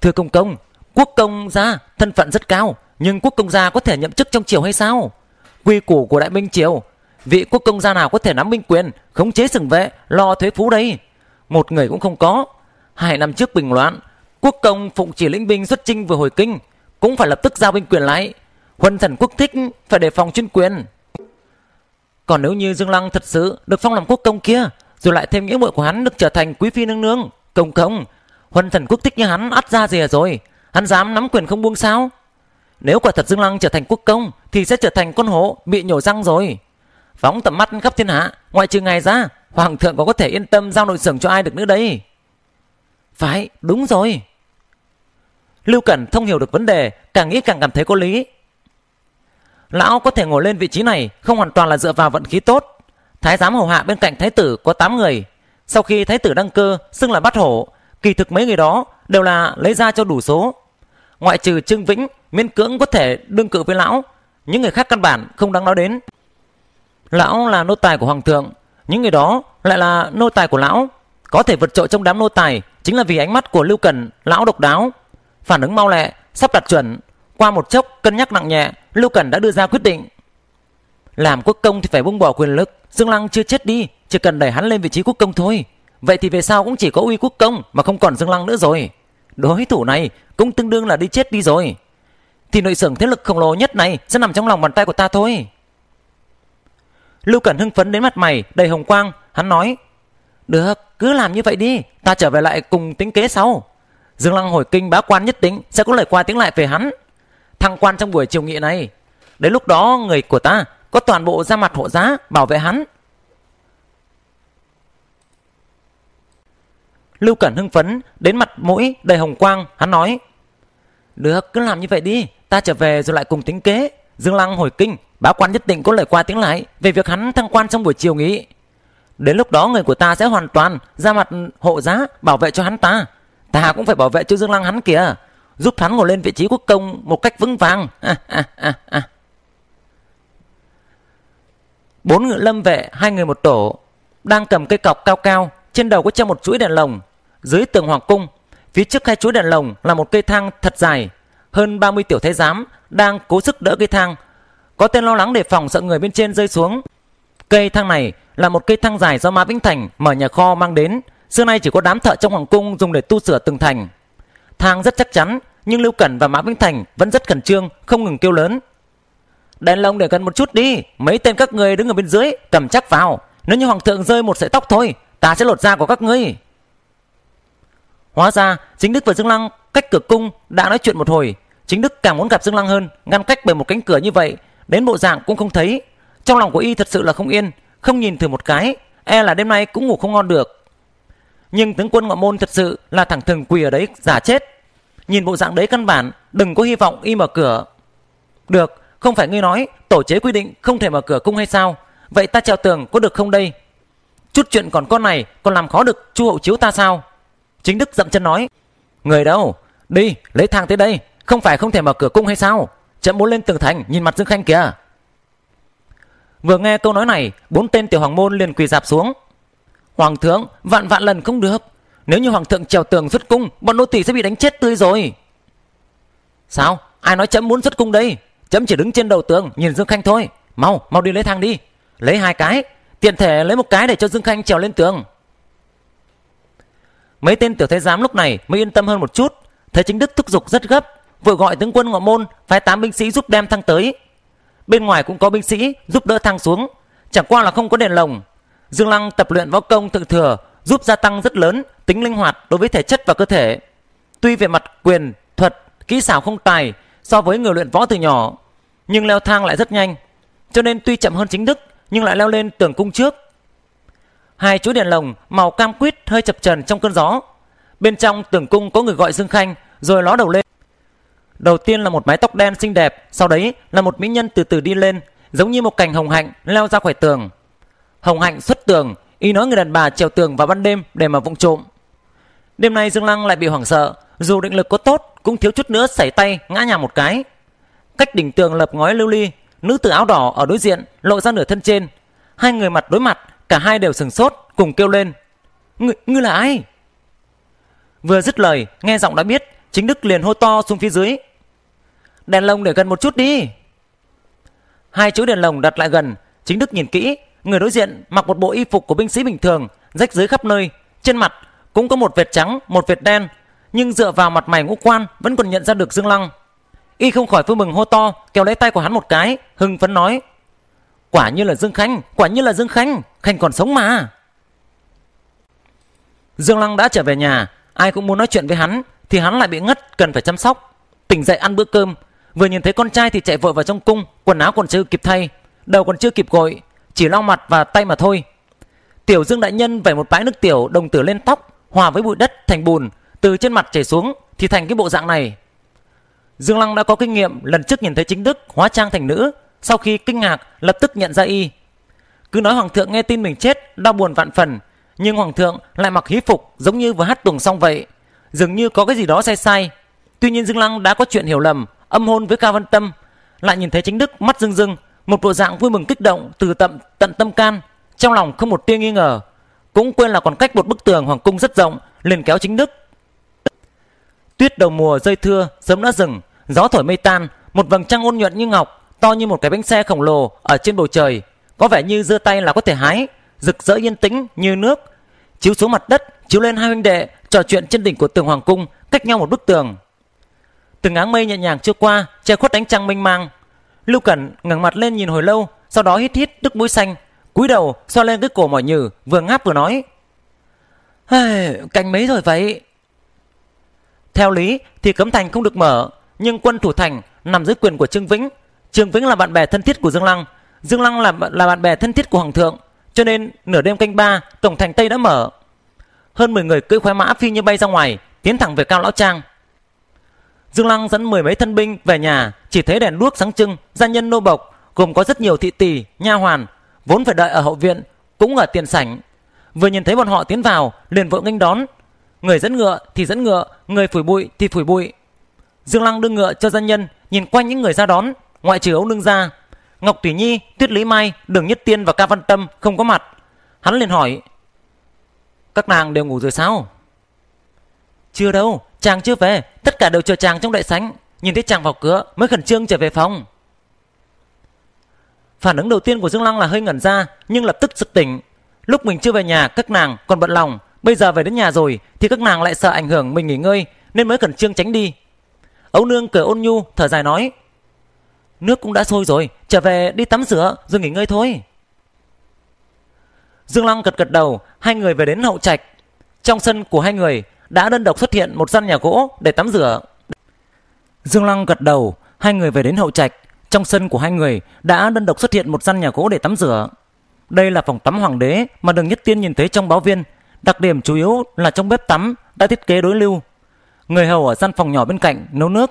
A: Thưa công công Quốc công gia thân phận rất cao Nhưng quốc công gia có thể nhậm chức trong triều hay sao Quy củ của đại minh triều vị quốc công gia nào có thể nắm binh quyền khống chế sừng vệ lo thuế phú đây một người cũng không có hai năm trước bình loạn quốc công phụng chỉ lĩnh binh xuất chinh vừa hồi kinh cũng phải lập tức giao binh quyền lại huân thần quốc thích phải đề phòng chuyên quyền còn nếu như dương lăng thật sự được phong làm quốc công kia rồi lại thêm nghĩa muội của hắn được trở thành quý phi nương nương công công huân thần quốc thích như hắn ắt ra rìa rồi hắn dám nắm quyền không buông sao nếu quả thật dương lăng trở thành quốc công thì sẽ trở thành con hổ bị nhổ răng rồi phóng tầm mắt khắp thiên hạ ngoại trừ ngài ra hoàng thượng có có thể yên tâm giao nội sưởng cho ai được nữa đây? phải đúng rồi lưu cẩn thông hiểu được vấn đề càng nghĩ càng cảm thấy có lý lão có thể ngồi lên vị trí này không hoàn toàn là dựa vào vận khí tốt thái giám hầu hạ bên cạnh thái tử có 8 người sau khi thái tử đăng cơ xưng là bắt hổ kỳ thực mấy người đó đều là lấy ra cho đủ số ngoại trừ trương vĩnh miễn cưỡng có thể đương cự với lão những người khác căn bản không đáng nói đến Lão là nô tài của hoàng thượng, những người đó lại là nô tài của lão. Có thể vượt trội trong đám nô tài chính là vì ánh mắt của Lưu Cần, lão độc đáo. Phản ứng mau lẹ, sắp đặt chuẩn, qua một chốc cân nhắc nặng nhẹ, Lưu Cần đã đưa ra quyết định. Làm quốc công thì phải buông bỏ quyền lực, Dương Lăng chưa chết đi, chỉ cần đẩy hắn lên vị trí quốc công thôi. Vậy thì về sau cũng chỉ có uy quốc công mà không còn Dương Lăng nữa rồi. Đối thủ này cũng tương đương là đi chết đi rồi. Thì nội sưởng thế lực khổng lồ nhất này sẽ nằm trong lòng bàn tay của ta thôi. Lưu Cẩn hưng phấn đến mặt mày đầy hồng quang, hắn nói: "Được, cứ làm như vậy đi, ta trở về lại cùng tính kế sau." Dương Lăng hồi kinh bá quan nhất tính sẽ có lời qua tiếng lại về hắn. Thăng quan trong buổi triều nghị này, đến lúc đó người của ta có toàn bộ ra mặt hộ giá bảo vệ hắn. Lưu Cẩn hưng phấn đến mặt mũi đầy hồng quang, hắn nói: "Được, cứ làm như vậy đi, ta trở về rồi lại cùng tính kế." Dương Lăng hồi kinh, bá quan nhất định có lời qua tiếng lại về việc hắn thăng quan trong buổi chiều nghỉ. Đến lúc đó người của ta sẽ hoàn toàn ra mặt hộ giá bảo vệ cho hắn ta. Ta cũng phải bảo vệ cho Dương Lăng hắn kìa, giúp hắn ngồi lên vị trí quốc công một cách vững vàng. Bốn ngựa lâm vệ, hai người một tổ, đang cầm cây cọc cao cao, trên đầu có treo một chuỗi đèn lồng, dưới tường hoàng cung, phía trước hai chuỗi đèn lồng là một cây thang thật dài, hơn 30 tiểu thái giám đang cố sức đỡ cây thang. Có tên lo lắng đề phòng sợ người bên trên rơi xuống. Cây thang này là một cây thang dài do Mã Vĩnh Thành mở nhà kho mang đến. Xưa nay chỉ có đám thợ trong hoàng cung dùng để tu sửa từng thành. Thang rất chắc chắn, nhưng Lưu Cẩn và Mã Vĩnh Thành vẫn rất khẩn trương, không ngừng kêu lớn. Đèn lồng để gần một chút đi, mấy tên các người đứng ở bên dưới, cầm chắc vào. Nếu như hoàng thượng rơi một sợi tóc thôi, ta sẽ lột da của các ngươi. Hóa ra, chính Đức và Dương Lăng cách cửa cung đã nói chuyện một hồi, Chính Đức càng muốn gặp Dương Lăng hơn, ngăn cách bởi một cánh cửa như vậy, đến bộ dạng cũng không thấy. Trong lòng của y thật sự là không yên, không nhìn thử một cái, e là đêm nay cũng ngủ không ngon được. Nhưng tướng quân ngọ môn thật sự là thẳng thừng quỳ ở đấy giả chết. Nhìn bộ dạng đấy căn bản, đừng có hy vọng y mở cửa. Được, không phải ngươi nói tổ chế quy định không thể mở cửa cung hay sao? Vậy ta trèo tường có được không đây? Chút chuyện còn con này còn làm khó được chu hậu chiếu ta sao? Chính Đức dậm chân nói. Người đâu? Đi, lấy thang tới đây. Không phải không thể mở cửa cung hay sao Chậm muốn lên tường thành nhìn mặt Dương Khanh kìa Vừa nghe câu nói này Bốn tên tiểu hoàng môn liền quỳ dạp xuống Hoàng thượng vạn vạn lần không được Nếu như hoàng thượng trèo tường xuất cung Bọn nô tỳ sẽ bị đánh chết tươi rồi Sao ai nói chấm muốn xuất cung đây Chấm chỉ đứng trên đầu tường nhìn Dương Khanh thôi Mau mau đi lấy thang đi Lấy hai cái Tiện thể lấy một cái để cho Dương Khanh trèo lên tường Mấy tên tiểu thái giám lúc này mới yên tâm hơn một chút Thấy chính đức thúc giục rất gấp vội gọi tướng quân ngọ môn phái tám binh sĩ giúp đem thăng tới bên ngoài cũng có binh sĩ giúp đỡ thăng xuống chẳng qua là không có đèn lồng dương lăng tập luyện võ công thượng thừa giúp gia tăng rất lớn tính linh hoạt đối với thể chất và cơ thể tuy về mặt quyền thuật kỹ xảo không tài so với người luyện võ từ nhỏ nhưng leo thang lại rất nhanh cho nên tuy chậm hơn chính thức nhưng lại leo lên tường cung trước hai chú đèn lồng màu cam quýt hơi chập trần trong cơn gió bên trong tường cung có người gọi dương khanh rồi ló đầu lên Đầu tiên là một mái tóc đen xinh đẹp, sau đấy là một mỹ nhân từ từ đi lên, giống như một cành hồng hạnh leo ra khỏi tường. Hồng hạnh xuất tường, y nói người đàn bà trèo tường vào ban đêm để mà vụng trộm. Đêm nay Dương Lăng lại bị hoảng sợ, dù định lực có tốt cũng thiếu chút nữa xảy tay ngã nhà một cái. Cách đỉnh tường lập ngói lưu ly, nữ tử áo đỏ ở đối diện lộ ra nửa thân trên. Hai người mặt đối mặt, cả hai đều sừng sốt, cùng kêu lên. Ngươi ngươi là ai? Vừa dứt lời, nghe giọng đã biết, chính Đức liền hô to xuống phía dưới, đèn lồng để gần một chút đi hai chú đèn lồng đặt lại gần chính đức nhìn kỹ người đối diện mặc một bộ y phục của binh sĩ bình thường rách dưới khắp nơi trên mặt cũng có một vệt trắng một vệt đen nhưng dựa vào mặt mày ngũ quan vẫn còn nhận ra được dương lăng y không khỏi vui mừng hô to kéo lấy tay của hắn một cái hưng phấn nói quả như là dương khánh quả như là dương khánh khánh còn sống mà dương lăng đã trở về nhà ai cũng muốn nói chuyện với hắn thì hắn lại bị ngất cần phải chăm sóc tỉnh dậy ăn bữa cơm vừa nhìn thấy con trai thì chạy vội vào trong cung quần áo còn chưa kịp thay đầu còn chưa kịp gội chỉ lau mặt và tay mà thôi tiểu dương đại nhân vẩy một bãi nước tiểu đồng tử lên tóc hòa với bụi đất thành bùn từ trên mặt chảy xuống thì thành cái bộ dạng này dương lăng đã có kinh nghiệm lần trước nhìn thấy chính đức hóa trang thành nữ sau khi kinh ngạc lập tức nhận ra y cứ nói hoàng thượng nghe tin mình chết đau buồn vạn phần nhưng hoàng thượng lại mặc hí phục giống như vừa hát tuồng xong vậy dường như có cái gì đó sai sai tuy nhiên dương lăng đã có chuyện hiểu lầm âm hôn với Cao Văn Tâm, lại nhìn thấy chính Đức mắt rưng rưng, một bộ dạng vui mừng kích động từ tận tận tâm can, trong lòng không một tia nghi ngờ, cũng quên là còn cách một bức tường hoàng cung rất rộng, liền kéo chính Đức. Tuyết đầu mùa rơi thưa, sớm đã dừng, gió thổi mây tan, một vầng trăng ôn nhuận như ngọc, to như một cái bánh xe khổng lồ ở trên bầu trời, có vẻ như giơ tay là có thể hái, rực rỡ yên tĩnh như nước, chiếu xuống mặt đất, chiếu lên hai huynh đệ trò chuyện trên đỉnh của tường hoàng cung, cách nhau một bức tường. Từng áng mây nhẹ nhàng chưa qua, che khuất ánh trăng mênh mang. Lưu Cẩn ngẩng mặt lên nhìn hồi lâu, sau đó hít hít đứt mũi xanh, cúi đầu so lên cái cổ mỏi nhừ, vừa ngáp vừa nói. canh mấy rồi vậy? Theo lý thì cấm thành không được mở, nhưng quân thủ thành nằm dưới quyền của Trương Vĩnh. Trương Vĩnh là bạn bè thân thiết của Dương Lăng, Dương Lăng là là bạn bè thân thiết của Hoàng thượng, cho nên nửa đêm canh ba, tổng thành Tây đã mở. Hơn 10 người cưỡi khoái mã phi như bay ra ngoài, tiến thẳng về Cao Lão Trang. Dương Lăng dẫn mười mấy thân binh về nhà, chỉ thấy đèn đuốc sáng trưng, gia nhân nô bộc, gồm có rất nhiều thị tỷ, nha hoàn, vốn phải đợi ở hậu viện, cũng ở tiền sảnh. Vừa nhìn thấy bọn họ tiến vào, liền vội nghênh đón. Người dẫn ngựa thì dẫn ngựa, người phủi bụi thì phủi bụi. Dương Lăng đưa ngựa cho gia nhân, nhìn quanh những người ra đón, ngoại trừ ông đương gia. Ngọc Tùy Nhi, Tuyết Lý Mai, Đường Nhất Tiên và Ca Văn Tâm không có mặt. Hắn liền hỏi, các nàng đều ngủ rồi sao? Chưa đâu, chàng chưa về, tất cả đều chờ chàng trong đại sảnh, nhìn thấy chàng vào cửa mới khẩn trương trở về phòng. Phản ứng đầu tiên của Dương Lăng là hơi ngẩn ra, nhưng lập tức sực tỉnh. Lúc mình chưa về nhà, các nàng còn bận lòng, bây giờ về đến nhà rồi thì các nàng lại sợ ảnh hưởng mình nghỉ ngơi nên mới khẩn trương tránh đi. Ấu Nương cười ôn nhu, thở dài nói: "Nước cũng đã sôi rồi, trở về đi tắm rửa rồi nghỉ ngơi thôi." Dương Lăng gật gật đầu, hai người về đến hậu trạch. Trong sân của hai người, đã đơn độc xuất hiện một gian nhà gỗ để tắm rửa. Dương Lăng gật đầu, hai người về đến hậu trạch. Trong sân của hai người đã đơn độc xuất hiện một gian nhà gỗ để tắm rửa. Đây là phòng tắm hoàng đế mà Đường Nhất Tiên nhìn thấy trong báo viên. Đặc điểm chủ yếu là trong bếp tắm đã thiết kế đối lưu. Người hầu ở gian phòng nhỏ bên cạnh nấu nước.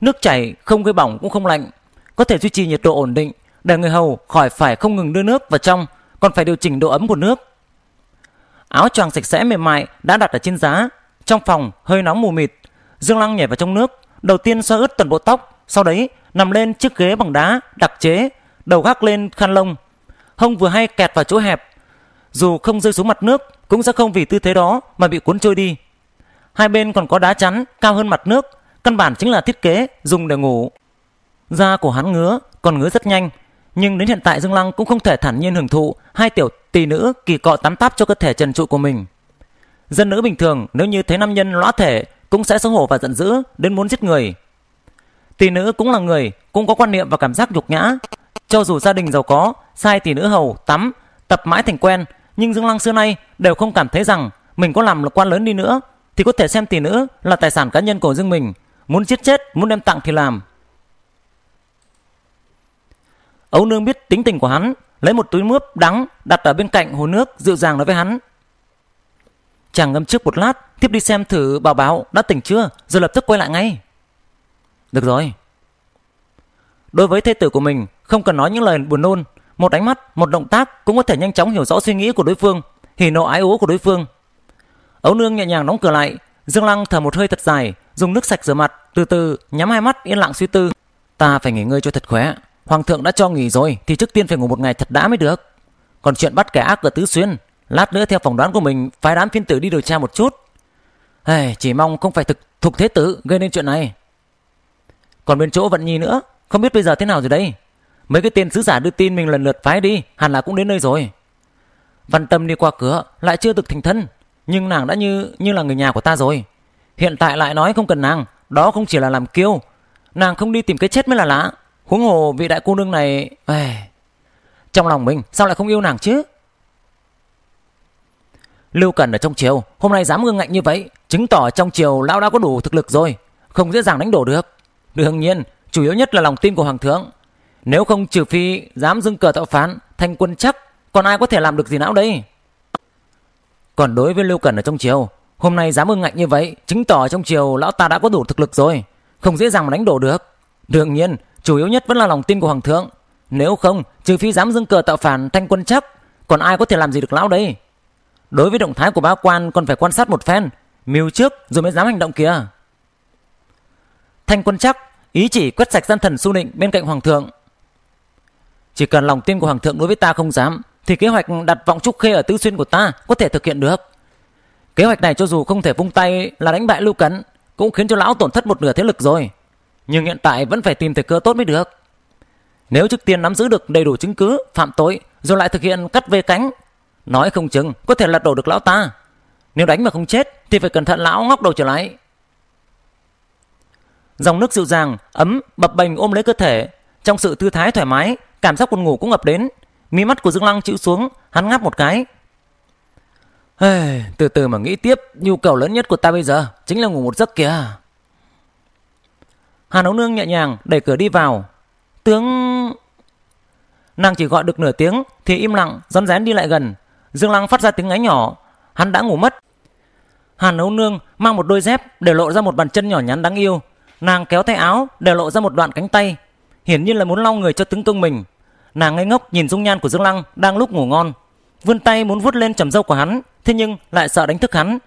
A: Nước chảy không gây bỏng cũng không lạnh. Có thể duy trì nhiệt độ ổn định để người hầu khỏi phải không ngừng đưa nước vào trong còn phải điều chỉnh độ ấm của nước. Áo choàng sạch sẽ mềm mại đã đặt ở trên giá trong phòng hơi nóng mù mịt, Dương Lăng nhảy vào trong nước, đầu tiên xoa ướt toàn bộ tóc, sau đấy nằm lên chiếc ghế bằng đá đặc chế, đầu gác lên khăn lông. Hông vừa hay kẹt vào chỗ hẹp, dù không rơi xuống mặt nước cũng sẽ không vì tư thế đó mà bị cuốn trôi đi. Hai bên còn có đá chắn cao hơn mặt nước, căn bản chính là thiết kế dùng để ngủ. Da của hắn ngứa còn ngứa rất nhanh, nhưng đến hiện tại Dương Lăng cũng không thể thản nhiên hưởng thụ hai tiểu tỷ nữ kỳ cọ tắm táp cho cơ thể trần trụi của mình. Dân nữ bình thường nếu như thấy nam nhân lõa thể cũng sẽ xấu hổ và giận dữ đến muốn giết người. Tỷ nữ cũng là người, cũng có quan niệm và cảm giác nhục nhã. Cho dù gia đình giàu có, sai tỷ nữ hầu, tắm, tập mãi thành quen, nhưng Dương Lăng xưa nay đều không cảm thấy rằng mình có làm quan lớn đi nữa thì có thể xem tỷ nữ là tài sản cá nhân của riêng mình. Muốn giết chết, muốn đem tặng thì làm. Ấu nương biết tính tình của hắn, lấy một túi mướp đắng đặt ở bên cạnh hồ nước dịu dàng nói với hắn. Chàng ngâm trước một lát, tiếp đi xem thử bà báo đã tỉnh chưa, rồi lập tức quay lại ngay. Được rồi. Đối với thê tử của mình, không cần nói những lời buồn nôn, một ánh mắt, một động tác cũng có thể nhanh chóng hiểu rõ suy nghĩ của đối phương, hỉ nộ ái ố của đối phương. Ấu nương nhẹ nhàng đóng cửa lại, Dương Lăng thở một hơi thật dài, dùng nước sạch rửa mặt, từ từ nhắm hai mắt yên lặng suy tư. Ta phải nghỉ ngơi cho thật khỏe, hoàng thượng đã cho nghỉ rồi thì trước tiên phải ngủ một ngày thật đã mới được. Còn chuyện bắt kẻ ác ở Tứ Xuyên Lát nữa theo phỏng đoán của mình Phái đám phiên tử đi điều tra một chút hey, Chỉ mong không phải thực thục thế tử gây nên chuyện này Còn bên chỗ vận nhi nữa Không biết bây giờ thế nào rồi đây Mấy cái tên sứ giả đưa tin mình lần lượt phái đi Hẳn là cũng đến nơi rồi Văn tâm đi qua cửa Lại chưa được thành thân Nhưng nàng đã như như là người nhà của ta rồi Hiện tại lại nói không cần nàng Đó không chỉ là làm kiêu Nàng không đi tìm cái chết mới là lạ huống hồ vị đại cô nương này Ây... Trong lòng mình sao lại không yêu nàng chứ Lưu Cần ở trong triều hôm nay dám ngương ngạnh như vậy, chứng tỏ trong triều lão đã có đủ thực lực rồi, không dễ dàng đánh đổ được. Đương nhiên, chủ yếu nhất là lòng tin của hoàng thượng. Nếu không trừ phi dám dưng cờ tạo phán, thành quân chắc, còn ai có thể làm được gì não đây? Còn đối với Lưu Cần ở trong triều, hôm nay dám ngương ngạnh như vậy, chứng tỏ trong triều lão ta đã có đủ thực lực rồi, không dễ dàng mà đánh đổ được. Đương nhiên, chủ yếu nhất vẫn là lòng tin của hoàng thượng. Nếu không, trừ phi dám dưng cờ tạo phản thanh quân chắc, còn ai có thể làm gì được lão đây? Đối với động thái của bá quan còn phải quan sát một phen, mưu trước rồi mới dám hành động kìa. Thanh quân chắc, ý chỉ quét sạch gian thần su nịnh bên cạnh hoàng thượng. Chỉ cần lòng tin của hoàng thượng đối với ta không dám, thì kế hoạch đặt vọng trúc khê ở tứ xuyên của ta có thể thực hiện được. Kế hoạch này cho dù không thể vung tay là đánh bại Lưu Cấn, cũng khiến cho lão tổn thất một nửa thế lực rồi. Nhưng hiện tại vẫn phải tìm thời cơ tốt mới được. Nếu trước tiên nắm giữ được đầy đủ chứng cứ phạm tội, rồi lại thực hiện cắt về cánh Nói không chừng có thể lật đổ được lão ta Nếu đánh mà không chết Thì phải cẩn thận lão ngóc đầu trở lại Dòng nước dịu dàng Ấm bập bềnh ôm lấy cơ thể Trong sự tư thái thoải mái Cảm giác buồn ngủ cũng ngập đến Mí mắt của Dương Lăng chịu xuống Hắn ngáp một cái hey, Từ từ mà nghĩ tiếp Nhu cầu lớn nhất của ta bây giờ Chính là ngủ một giấc kìa Hà nấu nương nhẹ nhàng đẩy cửa đi vào Tướng Nàng chỉ gọi được nửa tiếng Thì im lặng rón rén đi lại gần Dương Lăng phát ra tiếng ngáy nhỏ, hắn đã ngủ mất. Hàn Nấu Nương mang một đôi dép để lộ ra một bàn chân nhỏ nhắn đáng yêu, nàng kéo tay áo để lộ ra một đoạn cánh tay, hiển nhiên là muốn lau người cho tướng công mình. Nàng ngây ngốc nhìn dung nhan của Dương Lăng đang lúc ngủ ngon, vươn tay muốn vuốt lên chầm râu của hắn, thế nhưng lại sợ đánh thức hắn.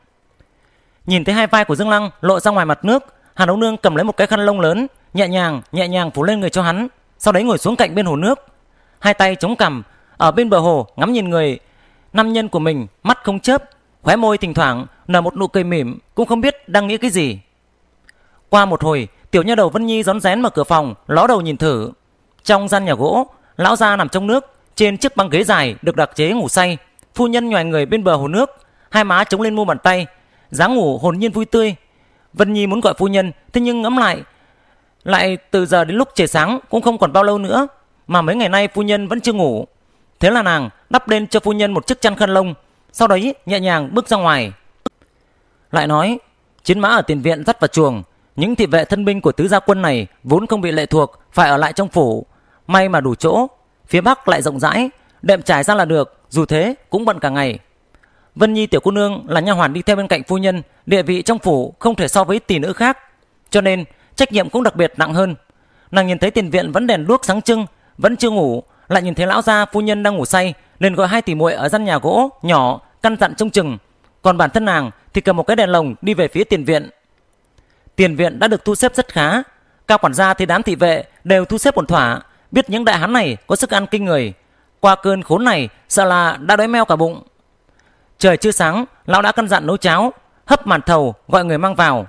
A: Nhìn thấy hai vai của Dương Lăng lộ ra ngoài mặt nước, Hàn Nấu Nương cầm lấy một cái khăn lông lớn, nhẹ nhàng nhẹ nhàng phủ lên người cho hắn, sau đấy ngồi xuống cạnh bên hồ nước, hai tay chống cằm ở bên bờ hồ ngắm nhìn người Nam nhân của mình mắt không chớp, khóe môi thỉnh thoảng nở một nụ cười mỉm cũng không biết đang nghĩ cái gì. Qua một hồi, tiểu nha đầu Vân Nhi rón rén mở cửa phòng, ló đầu nhìn thử. Trong gian nhà gỗ, lão gia nằm trong nước, trên chiếc băng ghế dài được đặc chế ngủ say. Phu nhân nhòi người bên bờ hồ nước, hai má chống lên mu bàn tay, dáng ngủ hồn nhiên vui tươi. Vân Nhi muốn gọi phu nhân, thế nhưng ngẫm lại, lại từ giờ đến lúc trời sáng cũng không còn bao lâu nữa, mà mấy ngày nay phu nhân vẫn chưa ngủ. Thế là nàng đắp lên cho phu nhân một chiếc chăn khăn lông, sau đấy nhẹ nhàng bước ra ngoài. Lại nói, chiến mã ở tiền viện dắt vào chuồng, những thị vệ thân binh của tứ gia quân này vốn không bị lệ thuộc, phải ở lại trong phủ. May mà đủ chỗ, phía bắc lại rộng rãi, đệm trải ra là được, dù thế cũng bận cả ngày. Vân Nhi tiểu cô nương là nha hoàn đi theo bên cạnh phu nhân, địa vị trong phủ không thể so với tỷ nữ khác, cho nên trách nhiệm cũng đặc biệt nặng hơn. Nàng nhìn thấy tiền viện vẫn đèn đuốc sáng trưng, vẫn chưa ngủ, lại nhìn thấy lão gia phu nhân đang ngủ say nên gọi hai tỷ muội ở gian nhà gỗ nhỏ căn dặn trông chừng còn bản thân nàng thì cầm một cái đèn lồng đi về phía tiền viện tiền viện đã được thu xếp rất khá cao quản gia thì đám thị vệ đều thu xếp ổn thỏa biết những đại hán này có sức ăn kinh người qua cơn khốn này sợ là đã đói meo cả bụng trời chưa sáng lão đã căn dặn nấu cháo hấp màn thầu gọi người mang vào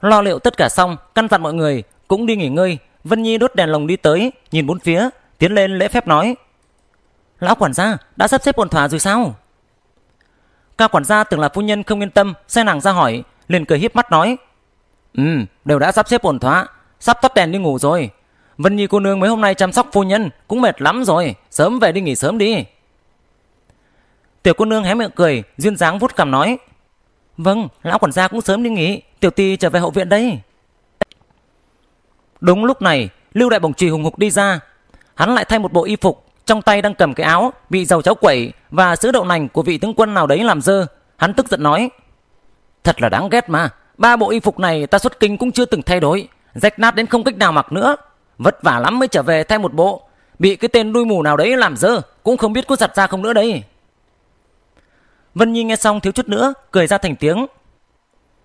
A: lo liệu tất cả xong căn dặn mọi người cũng đi nghỉ ngơi vân nhi đốt đèn lồng đi tới nhìn bốn phía tiến lên lễ phép nói lão quản gia đã sắp xếp ổn thỏa rồi sao cao quản gia tưởng là phu nhân không yên tâm xe nàng ra hỏi liền cười hiếp mắt nói ừ đều đã sắp xếp ổn thỏa sắp tắt đèn đi ngủ rồi vân nhi cô nương mấy hôm nay chăm sóc phu nhân cũng mệt lắm rồi sớm về đi nghỉ sớm đi tiểu cô nương hé miệng cười duyên dáng vuốt cằm nói vâng lão quản gia cũng sớm đi nghỉ tiểu ti trở về hậu viện đây đúng lúc này lưu đại bổng trì hùng hục đi ra hắn lại thay một bộ y phục, trong tay đang cầm cái áo bị dầu cháo quẩy và sữa đậu nành của vị tướng quân nào đấy làm dơ. Hắn tức giận nói, thật là đáng ghét mà, ba bộ y phục này ta xuất kinh cũng chưa từng thay đổi, rách nát đến không cách nào mặc nữa, vất vả lắm mới trở về thay một bộ, bị cái tên đuôi mù nào đấy làm dơ, cũng không biết có giặt ra không nữa đấy. Vân Nhi nghe xong thiếu chút nữa, cười ra thành tiếng.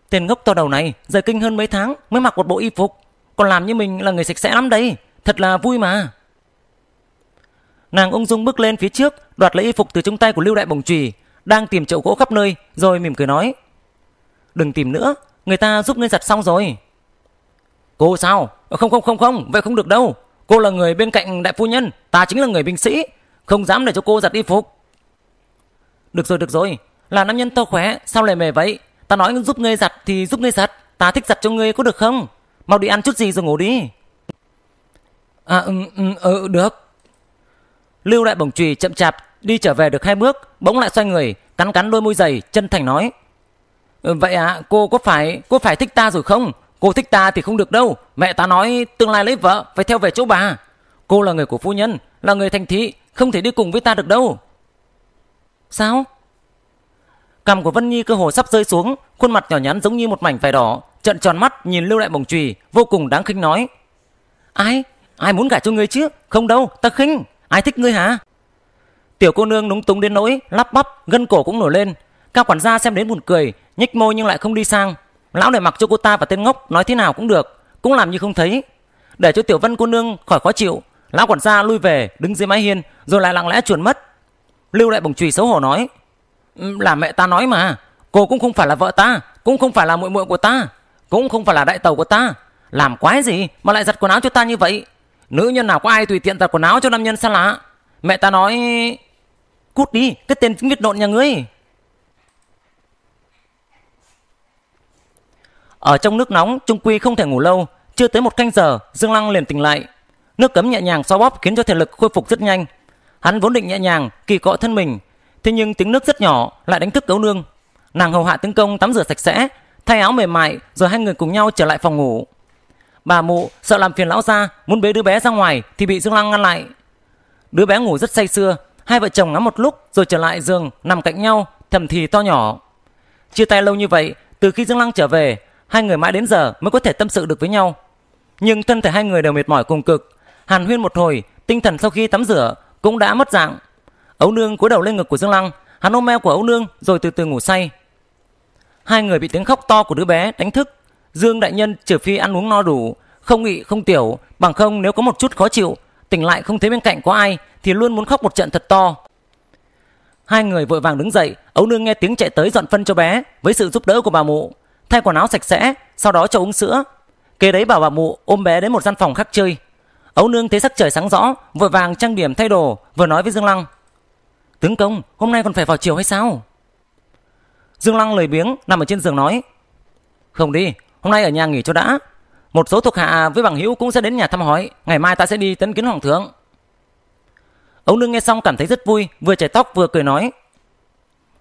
A: Tên ngốc to đầu này, rời kinh hơn mấy tháng mới mặc một bộ y phục, còn làm như mình là người sạch sẽ lắm đấy, thật là vui mà. Nàng ung dung bước lên phía trước, đoạt lấy y phục từ trong tay của Lưu Đại bồng Trùy, đang tìm chậu gỗ khắp nơi, rồi mỉm cười nói: "Đừng tìm nữa, người ta giúp ngươi giặt xong rồi." "Cô sao? Không không không không, vậy không được đâu. Cô là người bên cạnh đại phu nhân, ta chính là người binh sĩ, không dám để cho cô giặt y phục." "Được rồi, được rồi, là nam nhân to khỏe, sao lại mề vậy? Ta nói giúp ngươi giặt thì giúp ngươi giặt, ta thích giặt cho ngươi có được không? Mau đi ăn chút gì rồi ngủ đi." "À ừ, ừ, ừ được." Lưu đại bổng chùy chậm chạp đi trở về được hai bước, bỗng lại xoay người, cắn cắn đôi môi dày, chân thành nói: ừ, "Vậy à, cô có phải cô phải thích ta rồi không? Cô thích ta thì không được đâu, mẹ ta nói tương lai lấy vợ phải theo về chỗ bà. Cô là người của phu nhân, là người thành thị, không thể đi cùng với ta được đâu." "Sao?" Cằm của Vân Nhi cơ hồ sắp rơi xuống, khuôn mặt nhỏ nhắn giống như một mảnh vải đỏ, trợn tròn mắt nhìn Lưu Đại Bổng Trùy, vô cùng đáng khinh nói: "Ai, ai muốn gả cho ngươi chứ? Không đâu, ta khinh." Ai thích ngươi hả? Tiểu cô nương núng túng đến nỗi, lắp bắp, gân cổ cũng nổi lên. Cao quản gia xem đến buồn cười, nhích môi nhưng lại không đi sang. Lão này mặc cho cô ta và tên ngốc nói thế nào cũng được, cũng làm như không thấy. Để cho tiểu vân cô nương khỏi khó chịu, lão quản gia lui về, đứng dưới mái hiên, rồi lại lặng lẽ chuồn mất. Lưu lại bồng chùy xấu hổ nói, là mẹ ta nói mà, cô cũng không phải là vợ ta, cũng không phải là muội muội của ta, cũng không phải là đại tàu của ta, làm quái gì mà lại giặt quần áo cho ta như vậy? nữ nhân nào có ai tùy tiện giặt quần áo cho nam nhân xa lạ mẹ ta nói cút đi cái tên tiếng viết nộn nhà ngươi ở trong nước nóng trung quy không thể ngủ lâu chưa tới một canh giờ dương lăng liền tỉnh lại nước cấm nhẹ nhàng xoa bóp khiến cho thể lực khôi phục rất nhanh hắn vốn định nhẹ nhàng kỳ cọ thân mình thế nhưng tiếng nước rất nhỏ lại đánh thức cấu nương nàng hầu hạ tướng công tắm rửa sạch sẽ thay áo mềm mại rồi hai người cùng nhau trở lại phòng ngủ Bà mụ sợ làm phiền lão ra Muốn bế đứa bé ra ngoài Thì bị Dương Lăng ngăn lại Đứa bé ngủ rất say sưa Hai vợ chồng ngắm một lúc Rồi trở lại giường Nằm cạnh nhau Thầm thì to nhỏ Chia tay lâu như vậy Từ khi Dương Lăng trở về Hai người mãi đến giờ Mới có thể tâm sự được với nhau Nhưng thân thể hai người đều mệt mỏi cùng cực Hàn huyên một hồi Tinh thần sau khi tắm rửa Cũng đã mất dạng Ấu nương cúi đầu lên ngực của Dương Lăng Hắn ôm eo của Ấu nương Rồi từ từ ngủ say Hai người bị tiếng khóc to của đứa bé đánh thức Dương đại nhân trừ phi ăn uống no đủ, không nghị không tiểu, bằng không nếu có một chút khó chịu, tỉnh lại không thấy bên cạnh có ai thì luôn muốn khóc một trận thật to. Hai người vội vàng đứng dậy, ấu nương nghe tiếng chạy tới dọn phân cho bé với sự giúp đỡ của bà mụ, thay quần áo sạch sẽ, sau đó cho uống sữa. Kế đấy bảo bà mụ ôm bé đến một gian phòng khác chơi. Ấu nương thấy sắc trời sáng rõ, vội vàng trang điểm thay đồ, vừa nói với Dương Lăng. Tướng công, hôm nay còn phải vào chiều hay sao? Dương Lăng lời biếng nằm ở trên giường nói. Không đi, hôm nay ở nhà nghỉ cho đã. Một số thuộc hạ với bằng hữu cũng sẽ đến nhà thăm hỏi, ngày mai ta sẽ đi tấn kiến hoàng thượng. Ông nương nghe xong cảm thấy rất vui, vừa chảy tóc vừa cười nói.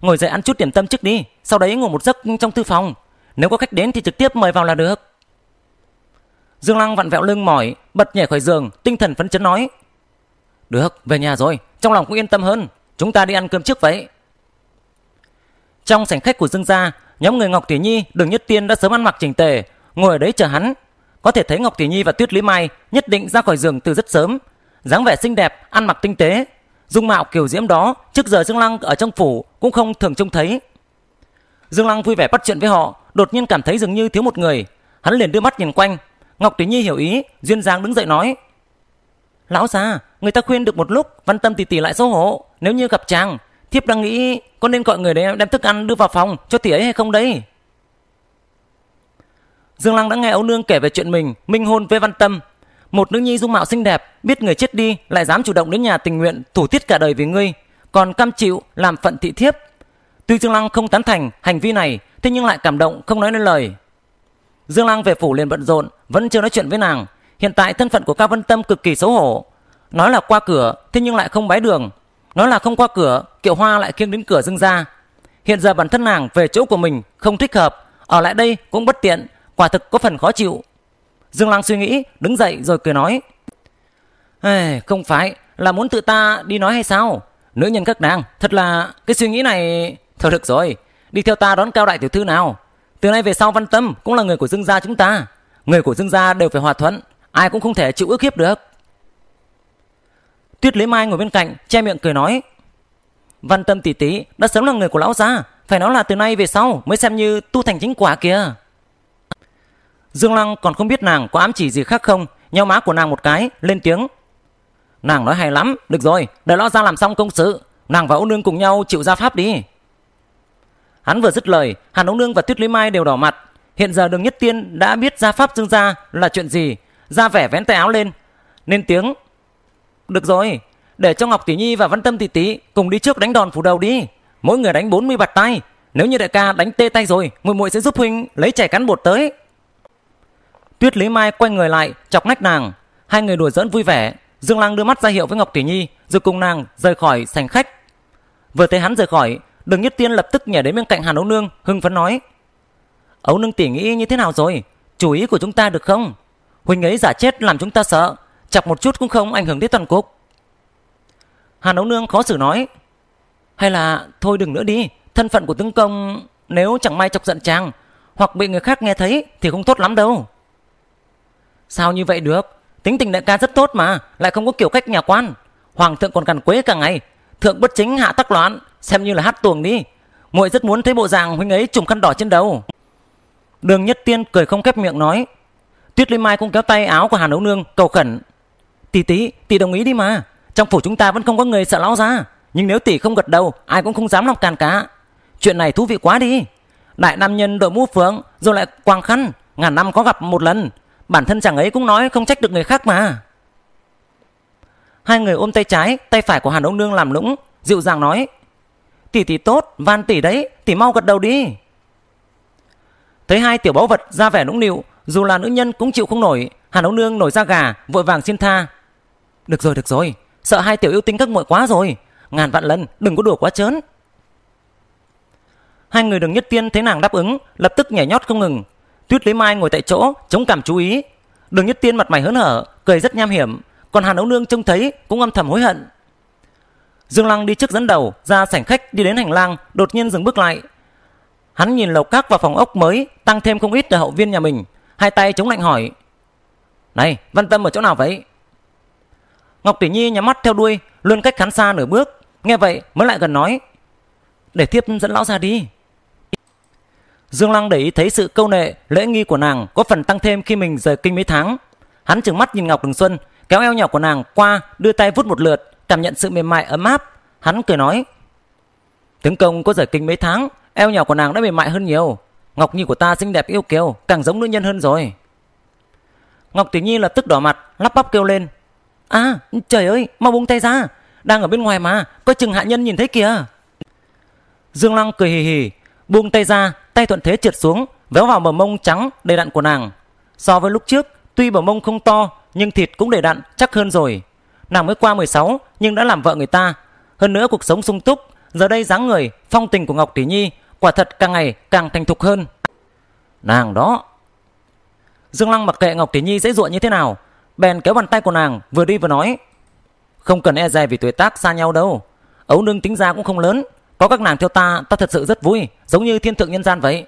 A: Ngồi dậy ăn chút điểm tâm trước đi, sau đấy ngủ một giấc trong thư phòng. Nếu có khách đến thì trực tiếp mời vào là được. Dương Lăng vặn vẹo lưng mỏi, bật nhảy khỏi giường, tinh thần phấn chấn nói. Được, về nhà rồi, trong lòng cũng yên tâm hơn. Chúng ta đi ăn cơm trước vậy. Trong sảnh khách của Dương gia, Nhóm người Ngọc Tiểu Nhi, Đường Nhất Tiên đã sớm ăn mặc chỉnh tề, ngồi ở đấy chờ hắn. Có thể thấy Ngọc Tiểu Nhi và Tuyết Lý Mai nhất định ra khỏi giường từ rất sớm, dáng vẻ xinh đẹp, ăn mặc tinh tế, dung mạo kiểu diễm đó trước giờ Dương Lăng ở trong phủ cũng không thường trông thấy. Dương Lăng vui vẻ bắt chuyện với họ, đột nhiên cảm thấy dường như thiếu một người, hắn liền đưa mắt nhìn quanh. Ngọc Tiểu Nhi hiểu ý, duyên dáng đứng dậy nói: "Lão gia, người ta khuyên được một lúc, văn tâm tỉ tỉ lại xấu hổ, nếu như gặp chàng, thiếp đang nghĩ có nên gọi người đấy đem thức ăn đưa vào phòng cho tỷ ấy hay không đấy dương lăng đã nghe ấu nương kể về chuyện mình minh hôn với văn tâm một nữ nhi dung mạo xinh đẹp biết người chết đi lại dám chủ động đến nhà tình nguyện thủ tiết cả đời vì ngươi còn cam chịu làm phận thị thiếp tuy dương lăng không tán thành hành vi này thế nhưng lại cảm động không nói nên lời dương lăng về phủ liền bận rộn vẫn chưa nói chuyện với nàng hiện tại thân phận của cao văn tâm cực kỳ xấu hổ nói là qua cửa thế nhưng lại không bái đường nó là không qua cửa, Kiệu Hoa lại khiêng đến cửa Dương gia. Hiện giờ bản thân nàng về chỗ của mình không thích hợp, ở lại đây cũng bất tiện, quả thực có phần khó chịu. Dương Lăng suy nghĩ, đứng dậy rồi cười nói. Hey, không phải là muốn tự ta đi nói hay sao? Nữ nhân các nàng, thật là cái suy nghĩ này... Thôi được rồi, đi theo ta đón cao đại tiểu thư nào. Từ nay về sau văn tâm cũng là người của dương gia chúng ta. Người của dương gia đều phải hòa thuận, ai cũng không thể chịu ước hiếp được. Tuyết Lễ Mai ngồi bên cạnh, che miệng cười nói. Văn tâm tỷ tỷ đã sớm là người của lão gia, phải nói là từ nay về sau mới xem như tu thành chính quả kìa. Dương Lăng còn không biết nàng có ám chỉ gì khác không, nhau má của nàng một cái, lên tiếng. Nàng nói hay lắm, được rồi, đợi lão gia làm xong công sự, nàng và Âu Nương cùng nhau chịu gia pháp đi. Hắn vừa dứt lời, Hàn Âu Nương và Tuyết Lễ Mai đều đỏ mặt. Hiện giờ Đường Nhất Tiên đã biết gia pháp Dương gia là chuyện gì, ra vẻ vén tay áo lên, nên tiếng được rồi, để cho Ngọc tỷ Nhi và Văn Tâm tỷ tỷ cùng đi trước đánh đòn phủ đầu đi. Mỗi người đánh 40 bạt tay. Nếu như đại ca đánh tê tay rồi, muội muội sẽ giúp huynh lấy trẻ cắn bột tới. Tuyết Lý Mai quay người lại, chọc nách nàng. Hai người đùa giỡn vui vẻ. Dương Lăng đưa mắt ra hiệu với Ngọc tỷ Nhi, rồi cùng nàng rời khỏi sành khách. Vừa thấy hắn rời khỏi, Đường Nhất Tiên lập tức nhảy đến bên cạnh Hàn Ấu Nương, hưng phấn nói: "Ấu Nương tỷ nghĩ như thế nào rồi? Chủ ý của chúng ta được không? Huynh ấy giả chết làm chúng ta sợ, chọc một chút cũng không ảnh hưởng đến toàn cục. Hàn Ấu Nương khó xử nói, hay là thôi đừng nữa đi, thân phận của tướng công nếu chẳng may chọc giận chàng, hoặc bị người khác nghe thấy thì không tốt lắm đâu. Sao như vậy được, tính tình đại ca rất tốt mà, lại không có kiểu cách nhà quan. Hoàng thượng còn cằn quế cả ngày, thượng bất chính hạ tắc loạn, xem như là hát tuồng đi. Muội rất muốn thấy bộ dạng huynh ấy trùm khăn đỏ trên đầu. Đường Nhất Tiên cười không khép miệng nói, Tuyết Liên Mai cũng kéo tay áo của Hàn Ấu Nương cầu khẩn Tỷ tỷ, tỷ đồng ý đi mà. Trong phủ chúng ta vẫn không có người sợ lão ra. Nhưng nếu tỷ không gật đầu, ai cũng không dám làm càn cá Chuyện này thú vị quá đi. Đại nam nhân đội mũ phượng, rồi lại quàng khăn, ngàn năm có gặp một lần. Bản thân chàng ấy cũng nói không trách được người khác mà. Hai người ôm tay trái, tay phải của Hàn Ông Nương làm lũng, dịu dàng nói. Tỷ tỷ tốt, van tỷ đấy, tỷ mau gật đầu đi. Thấy hai tiểu báu vật ra vẻ nũng nịu, dù là nữ nhân cũng chịu không nổi, Hàn Ông Nương nổi da gà, vội vàng xin tha, được rồi, được rồi. Sợ hai tiểu yêu tinh các muội quá rồi. Ngàn vạn lần, đừng có đùa quá chớn. Hai người đường nhất tiên thấy nàng đáp ứng, lập tức nhảy nhót không ngừng. Tuyết lý mai ngồi tại chỗ, chống cảm chú ý. Đường nhất tiên mặt mày hớn hở, cười rất nham hiểm. Còn Hàn Ấu Nương trông thấy cũng âm thầm hối hận. Dương Lăng đi trước dẫn đầu, ra sảnh khách đi đến hành lang, đột nhiên dừng bước lại. Hắn nhìn lầu các và phòng ốc mới, tăng thêm không ít ở hậu viên nhà mình. Hai tay chống lạnh hỏi. Này, văn tâm ở chỗ nào vậy? Ngọc Tỷ Nhi nhắm mắt theo đuôi, luôn cách khán xa nửa bước. Nghe vậy mới lại gần nói. Để thiếp dẫn lão ra đi. Dương Lăng để ý thấy sự câu nệ, lễ nghi của nàng có phần tăng thêm khi mình rời kinh mấy tháng. Hắn trừng mắt nhìn Ngọc Đường Xuân, kéo eo nhỏ của nàng qua, đưa tay vút một lượt, cảm nhận sự mềm mại ấm áp. Hắn cười nói. Tướng công có rời kinh mấy tháng, eo nhỏ của nàng đã mềm mại hơn nhiều. Ngọc Nhi của ta xinh đẹp yêu kiều, càng giống nữ nhân hơn rồi. Ngọc Tỷ Nhi lập tức đỏ mặt, lắp bắp kêu lên. À, trời ơi, mau buông tay ra. Đang ở bên ngoài mà, coi chừng hạ nhân nhìn thấy kìa. Dương Long cười hì hì, buông tay ra, tay thuận thế trượt xuống, véo vào bờ mông trắng đầy đặn của nàng. So với lúc trước, tuy bờ mông không to, nhưng thịt cũng đầy đặn, chắc hơn rồi. Nàng mới qua 16 nhưng đã làm vợ người ta. Hơn nữa cuộc sống sung túc, giờ đây dáng người, phong tình của Ngọc Tỷ Nhi quả thật càng ngày càng thành thục hơn. Nàng đó. Dương Lăng mặc kệ Ngọc Tỷ Nhi dễ dụa như thế nào, bèn kéo bàn tay của nàng vừa đi vừa nói không cần e dè vì tuổi tác xa nhau đâu ấu nương tính ra cũng không lớn có các nàng theo ta ta thật sự rất vui giống như thiên thượng nhân gian vậy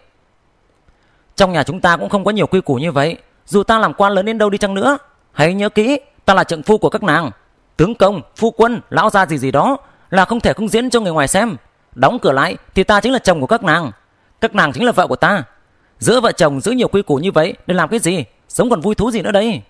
A: trong nhà chúng ta cũng không có nhiều quy củ như vậy dù ta làm quan lớn đến đâu đi chăng nữa hãy nhớ kỹ ta là trượng phu của các nàng tướng công phu quân lão gia gì gì đó là không thể không diễn cho người ngoài xem đóng cửa lại thì ta chính là chồng của các nàng các nàng chính là vợ của ta giữa vợ chồng giữ nhiều quy củ như vậy nên làm cái gì sống còn vui thú gì nữa đây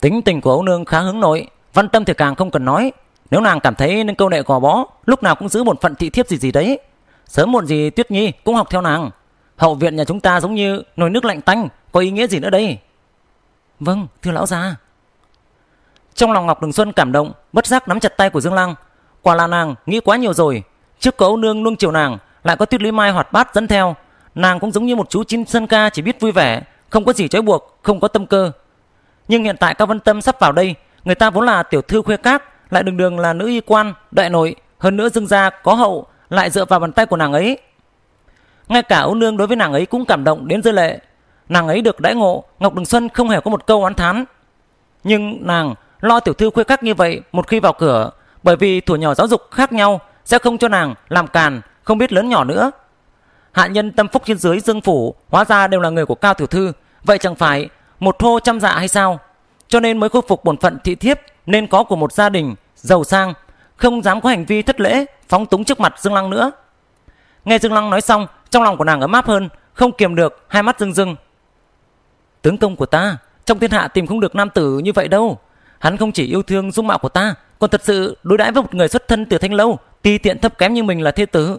A: Tính tình của Âu nương khá hứng nội, văn tâm thì càng không cần nói. Nếu nàng cảm thấy nên câu nệ gò bó, lúc nào cũng giữ một phận thị thiếp gì gì đấy. Sớm muộn gì Tuyết Nhi cũng học theo nàng. Hậu viện nhà chúng ta giống như nồi nước lạnh tanh, có ý nghĩa gì nữa đây? Vâng, thưa lão gia. Trong lòng Ngọc Đường Xuân cảm động, bất giác nắm chặt tay của Dương Lăng. Quả là nàng nghĩ quá nhiều rồi. Trước có nương nuông chiều nàng, lại có Tuyết Lý Mai hoạt bát dẫn theo. Nàng cũng giống như một chú chim sân ca chỉ biết vui vẻ, không có gì trói buộc, không có tâm cơ, nhưng hiện tại Cao Văn Tâm sắp vào đây, người ta vốn là tiểu thư khuê các, lại đường đường là nữ y quan, đại nội, hơn nữa dương gia có hậu, lại dựa vào bàn tay của nàng ấy. Ngay cả ấu nương đối với nàng ấy cũng cảm động đến rơi lệ. Nàng ấy được đãi ngộ, Ngọc Đường Xuân không hề có một câu oán thán. Nhưng nàng lo tiểu thư khuê các như vậy một khi vào cửa, bởi vì thủ nhỏ giáo dục khác nhau sẽ không cho nàng làm càn, không biết lớn nhỏ nữa. Hạ nhân tâm phúc trên dưới dương phủ hóa ra đều là người của cao tiểu thư, vậy chẳng phải một thô trăm dạ hay sao cho nên mới khôi phục bổn phận thị thiếp nên có của một gia đình giàu sang không dám có hành vi thất lễ phóng túng trước mặt dương lăng nữa nghe dương lăng nói xong trong lòng của nàng ấm áp hơn không kiềm được hai mắt rưng rưng tướng công của ta trong thiên hạ tìm không được nam tử như vậy đâu hắn không chỉ yêu thương dung mạo của ta còn thật sự đối đãi với một người xuất thân từ thanh lâu ti tiện thấp kém như mình là thế tử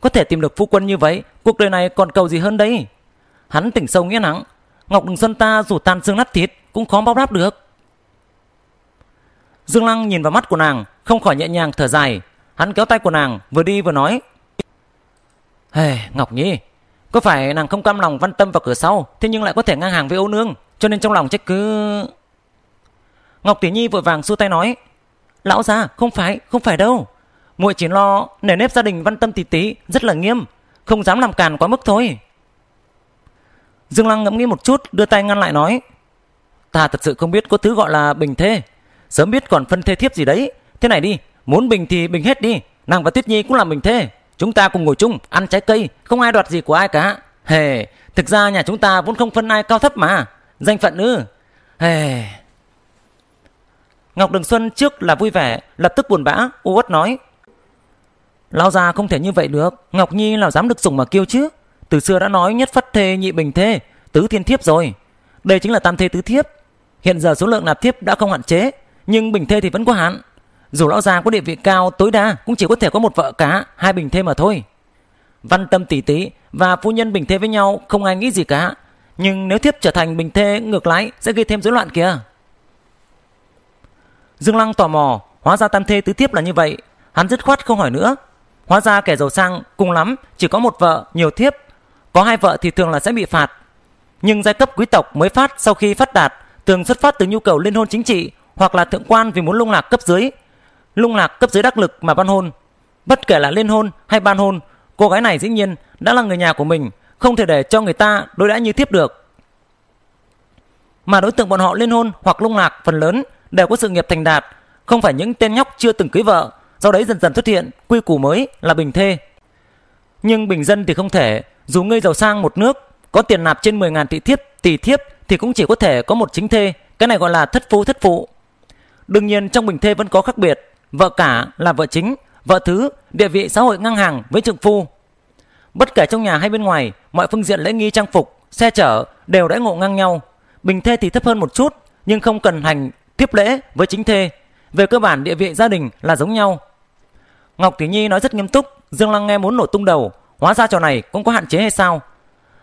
A: có thể tìm được phu quân như vậy cuộc đời này còn cầu gì hơn đấy hắn tỉnh sâu nghĩa nặng Ngọc Đường Xuân ta dù tan xương nát thịt cũng khó bao đáp được. Dương Lăng nhìn vào mắt của nàng, không khỏi nhẹ nhàng thở dài. Hắn kéo tay của nàng, vừa đi vừa nói. Hề, hey, Ngọc Nhi, có phải nàng không cam lòng văn tâm vào cửa sau, thế nhưng lại có thể ngang hàng với ô nương, cho nên trong lòng trách cứ... Ngọc Tỷ Nhi vội vàng xua tay nói. Lão già, không phải, không phải đâu. muội chỉ lo nể nếp gia đình văn tâm tỷ tí rất là nghiêm, không dám làm càn quá mức thôi. Dương Lăng ngẫm nghĩ một chút, đưa tay ngăn lại nói. Ta thật sự không biết có thứ gọi là bình thê. Sớm biết còn phân thê thiếp gì đấy. Thế này đi, muốn bình thì bình hết đi. Nàng và Tuyết Nhi cũng là bình thê. Chúng ta cùng ngồi chung, ăn trái cây, không ai đoạt gì của ai cả. Hề, thực ra nhà chúng ta vốn không phân ai cao thấp mà. Danh phận ư. Hề... Ngọc Đường Xuân trước là vui vẻ, lập tức buồn bã, u uất nói. Lão già không thể như vậy được, Ngọc Nhi nào dám được dùng mà kêu chứ từ xưa đã nói nhất phất thê nhị bình thê tứ thiên thiếp rồi đây chính là tam thê tứ thiếp hiện giờ số lượng nạp thiếp đã không hạn chế nhưng bình thê thì vẫn có hạn dù lão già có địa vị cao tối đa cũng chỉ có thể có một vợ cá hai bình thê mà thôi văn tâm tỷ tỷ và phu nhân bình thê với nhau không ai nghĩ gì cả nhưng nếu thiếp trở thành bình thê ngược lại sẽ gây thêm rối loạn kìa dương lăng tò mò hóa ra tam thê tứ thiếp là như vậy hắn dứt khoát không hỏi nữa hóa ra kẻ giàu sang cùng lắm chỉ có một vợ nhiều thiếp có hai vợ thì thường là sẽ bị phạt. Nhưng giai cấp quý tộc mới phát sau khi phát đạt thường xuất phát từ nhu cầu liên hôn chính trị hoặc là thượng quan vì muốn lung lạc cấp dưới. Lung lạc cấp dưới đắc lực mà ban hôn. Bất kể là liên hôn hay ban hôn, cô gái này dĩ nhiên đã là người nhà của mình, không thể để cho người ta đối đãi như thiếp được. Mà đối tượng bọn họ liên hôn hoặc lung lạc phần lớn đều có sự nghiệp thành đạt, không phải những tên nhóc chưa từng cưới vợ, do đấy dần dần xuất hiện quy củ mới là bình thê. Nhưng bình dân thì không thể, dù ngươi giàu sang một nước, có tiền nạp trên 10.000 tỷ thiếp, tỷ thiếp thì cũng chỉ có thể có một chính thê, cái này gọi là thất phu thất phụ. Đương nhiên trong bình thê vẫn có khác biệt, vợ cả là vợ chính, vợ thứ địa vị xã hội ngang hàng với trượng phu. Bất kể trong nhà hay bên ngoài, mọi phương diện lễ nghi trang phục, xe chở đều đã ngộ ngang nhau. Bình thê thì thấp hơn một chút, nhưng không cần hành tiếp lễ với chính thê. Về cơ bản địa vị gia đình là giống nhau. Ngọc Tỷ Nhi nói rất nghiêm túc, Dương Lăng nghe muốn nổ tung đầu, hóa ra trò này cũng có hạn chế hay sao?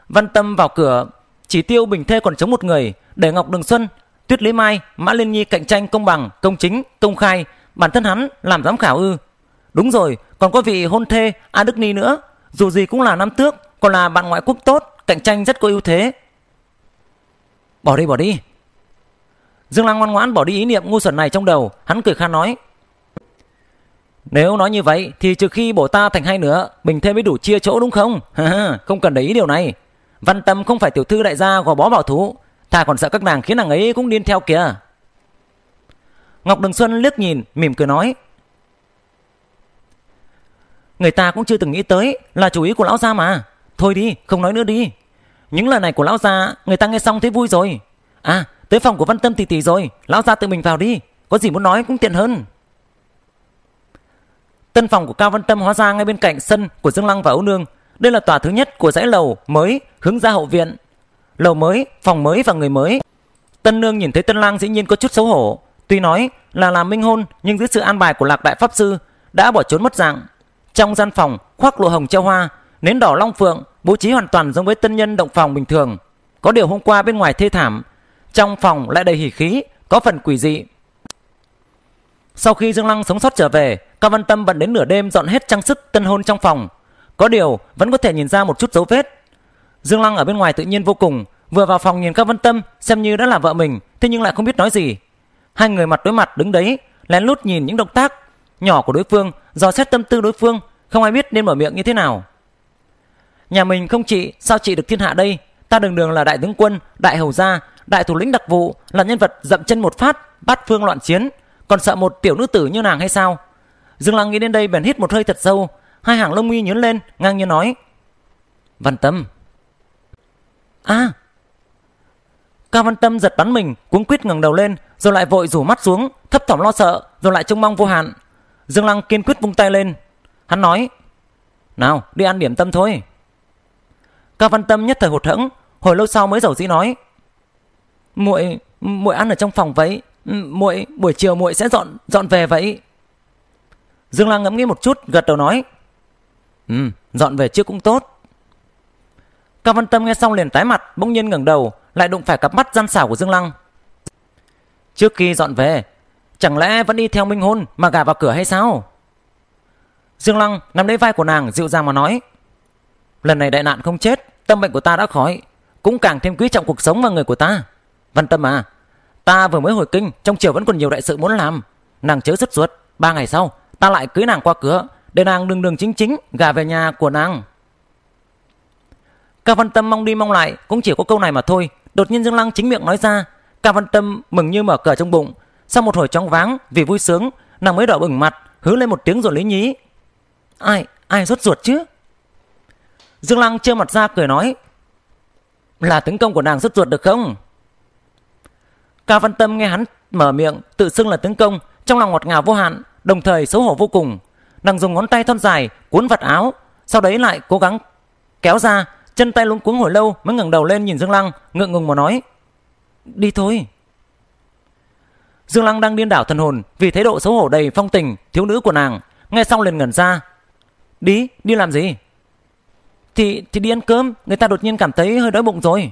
A: Văn Tâm vào cửa, chỉ tiêu Bình Thê còn chống một người, để Ngọc Đường Xuân, Tuyết Lý Mai, Mã Liên Nhi cạnh tranh công bằng, công chính, công khai, bản thân hắn làm giám khảo ư? Đúng rồi, còn có vị hôn thê A Đức Ni nữa, dù gì cũng là nam tước, còn là bạn ngoại quốc tốt, cạnh tranh rất có ưu thế. Bỏ đi bỏ đi. Dương Lăng ngoan ngoãn bỏ đi ý niệm ngu xuẩn này trong đầu, hắn cười khan nói, nếu nói như vậy thì trừ khi bổ ta thành hai nửa, mình thêm mới đủ chia chỗ đúng không? không cần để ý điều này. Văn Tâm không phải tiểu thư đại gia gò bó bảo thủ, ta còn sợ các nàng khiến nàng ấy cũng điên theo kìa. Ngọc Đường Xuân liếc nhìn, mỉm cười nói. Người ta cũng chưa từng nghĩ tới là chủ ý của lão gia mà. Thôi đi, không nói nữa đi. Những lời này của lão gia, người ta nghe xong thấy vui rồi. À, tới phòng của Văn Tâm tỷ tỷ rồi, lão gia tự mình vào đi, có gì muốn nói cũng tiện hơn. Tân phòng của Cao Văn Tâm hóa ra ngay bên cạnh sân của Dương Lăng và Âu Nương. Đây là tòa thứ nhất của dãy lầu mới hướng ra hậu viện. Lầu mới, phòng mới và người mới. Tân Nương nhìn thấy Tân Lang dĩ nhiên có chút xấu hổ. Tuy nói là làm minh hôn nhưng dưới sự an bài của Lạc Đại Pháp Sư đã bỏ trốn mất dạng. Trong gian phòng khoác lụa hồng treo hoa, nến đỏ long phượng bố trí hoàn toàn giống với tân nhân động phòng bình thường. Có điều hôm qua bên ngoài thê thảm, trong phòng lại đầy hỉ khí, có phần quỷ dị. Sau khi Dương Lăng sống sót trở về, Cao Văn Tâm vẫn đến nửa đêm dọn hết trang sức tân hôn trong phòng. Có điều, vẫn có thể nhìn ra một chút dấu vết. Dương Lăng ở bên ngoài tự nhiên vô cùng, vừa vào phòng nhìn Cao Văn Tâm xem như đã là vợ mình, thế nhưng lại không biết nói gì. Hai người mặt đối mặt đứng đấy, lén lút nhìn những động tác nhỏ của đối phương, dò xét tâm tư đối phương, không ai biết nên mở miệng như thế nào. Nhà mình không chị sao chị được thiên hạ đây? Ta đường đường là đại tướng quân, đại hầu gia, đại thủ lĩnh đặc vụ, là nhân vật dậm chân một phát, bắt phương loạn chiến, còn sợ một tiểu nữ tử như nàng hay sao dương lăng nghĩ đến đây bèn hít một hơi thật sâu hai hàng lông mi nhướn lên ngang như nói văn tâm a à. cao văn tâm giật bắn mình cuống quýt ngẩng đầu lên rồi lại vội rủ mắt xuống thấp thỏm lo sợ rồi lại trông mong vô hạn dương lăng kiên quyết vung tay lên hắn nói nào đi ăn điểm tâm thôi cao văn tâm nhất thời hụt hẫng hồi lâu sau mới giàu dĩ nói muội muội ăn ở trong phòng vậy muội buổi chiều muội sẽ dọn dọn về vậy dương lăng ngẫm nghĩ một chút gật đầu nói ừ dọn về trước cũng tốt cao văn tâm nghe xong liền tái mặt bỗng nhiên ngẩng đầu lại đụng phải cặp mắt gian xảo của dương lăng trước khi dọn về chẳng lẽ vẫn đi theo minh hôn mà gả vào cửa hay sao dương lăng nắm lấy vai của nàng dịu dàng mà nói lần này đại nạn không chết tâm bệnh của ta đã khỏi cũng càng thêm quý trọng cuộc sống và người của ta văn tâm à Ta vừa mới hồi kinh, trong triều vẫn còn nhiều đại sự muốn làm. Nàng chớ rất ruột, ba ngày sau, ta lại cưới nàng qua cửa, để nàng đường đường chính chính gả về nhà của nàng. Cao Văn Tâm mong đi mong lại, cũng chỉ có câu này mà thôi. Đột nhiên Dương Lăng chính miệng nói ra, Cao Văn Tâm mừng như mở cửa trong bụng. Sau một hồi chóng váng, vì vui sướng, nàng mới đỏ bừng mặt, hứa lên một tiếng rồi lấy nhí. Ai, ai rốt ruột chứ? Dương Lăng trơ mặt ra cười nói, là tấn công của nàng rốt ruột được không? Cao Văn Tâm nghe hắn mở miệng tự xưng là tướng công, trong lòng ngọt ngào vô hạn, đồng thời xấu hổ vô cùng. Nàng dùng ngón tay thon dài cuốn vạt áo, sau đấy lại cố gắng kéo ra, chân tay luống cuống hồi lâu mới ngẩng đầu lên nhìn Dương Lăng, ngượng ngùng mà nói: "Đi thôi." Dương Lăng đang điên đảo thần hồn vì thái độ xấu hổ đầy phong tình thiếu nữ của nàng, nghe xong liền ngẩn ra. "Đi, đi làm gì?" "Thì thì đi ăn cơm, người ta đột nhiên cảm thấy hơi đói bụng rồi."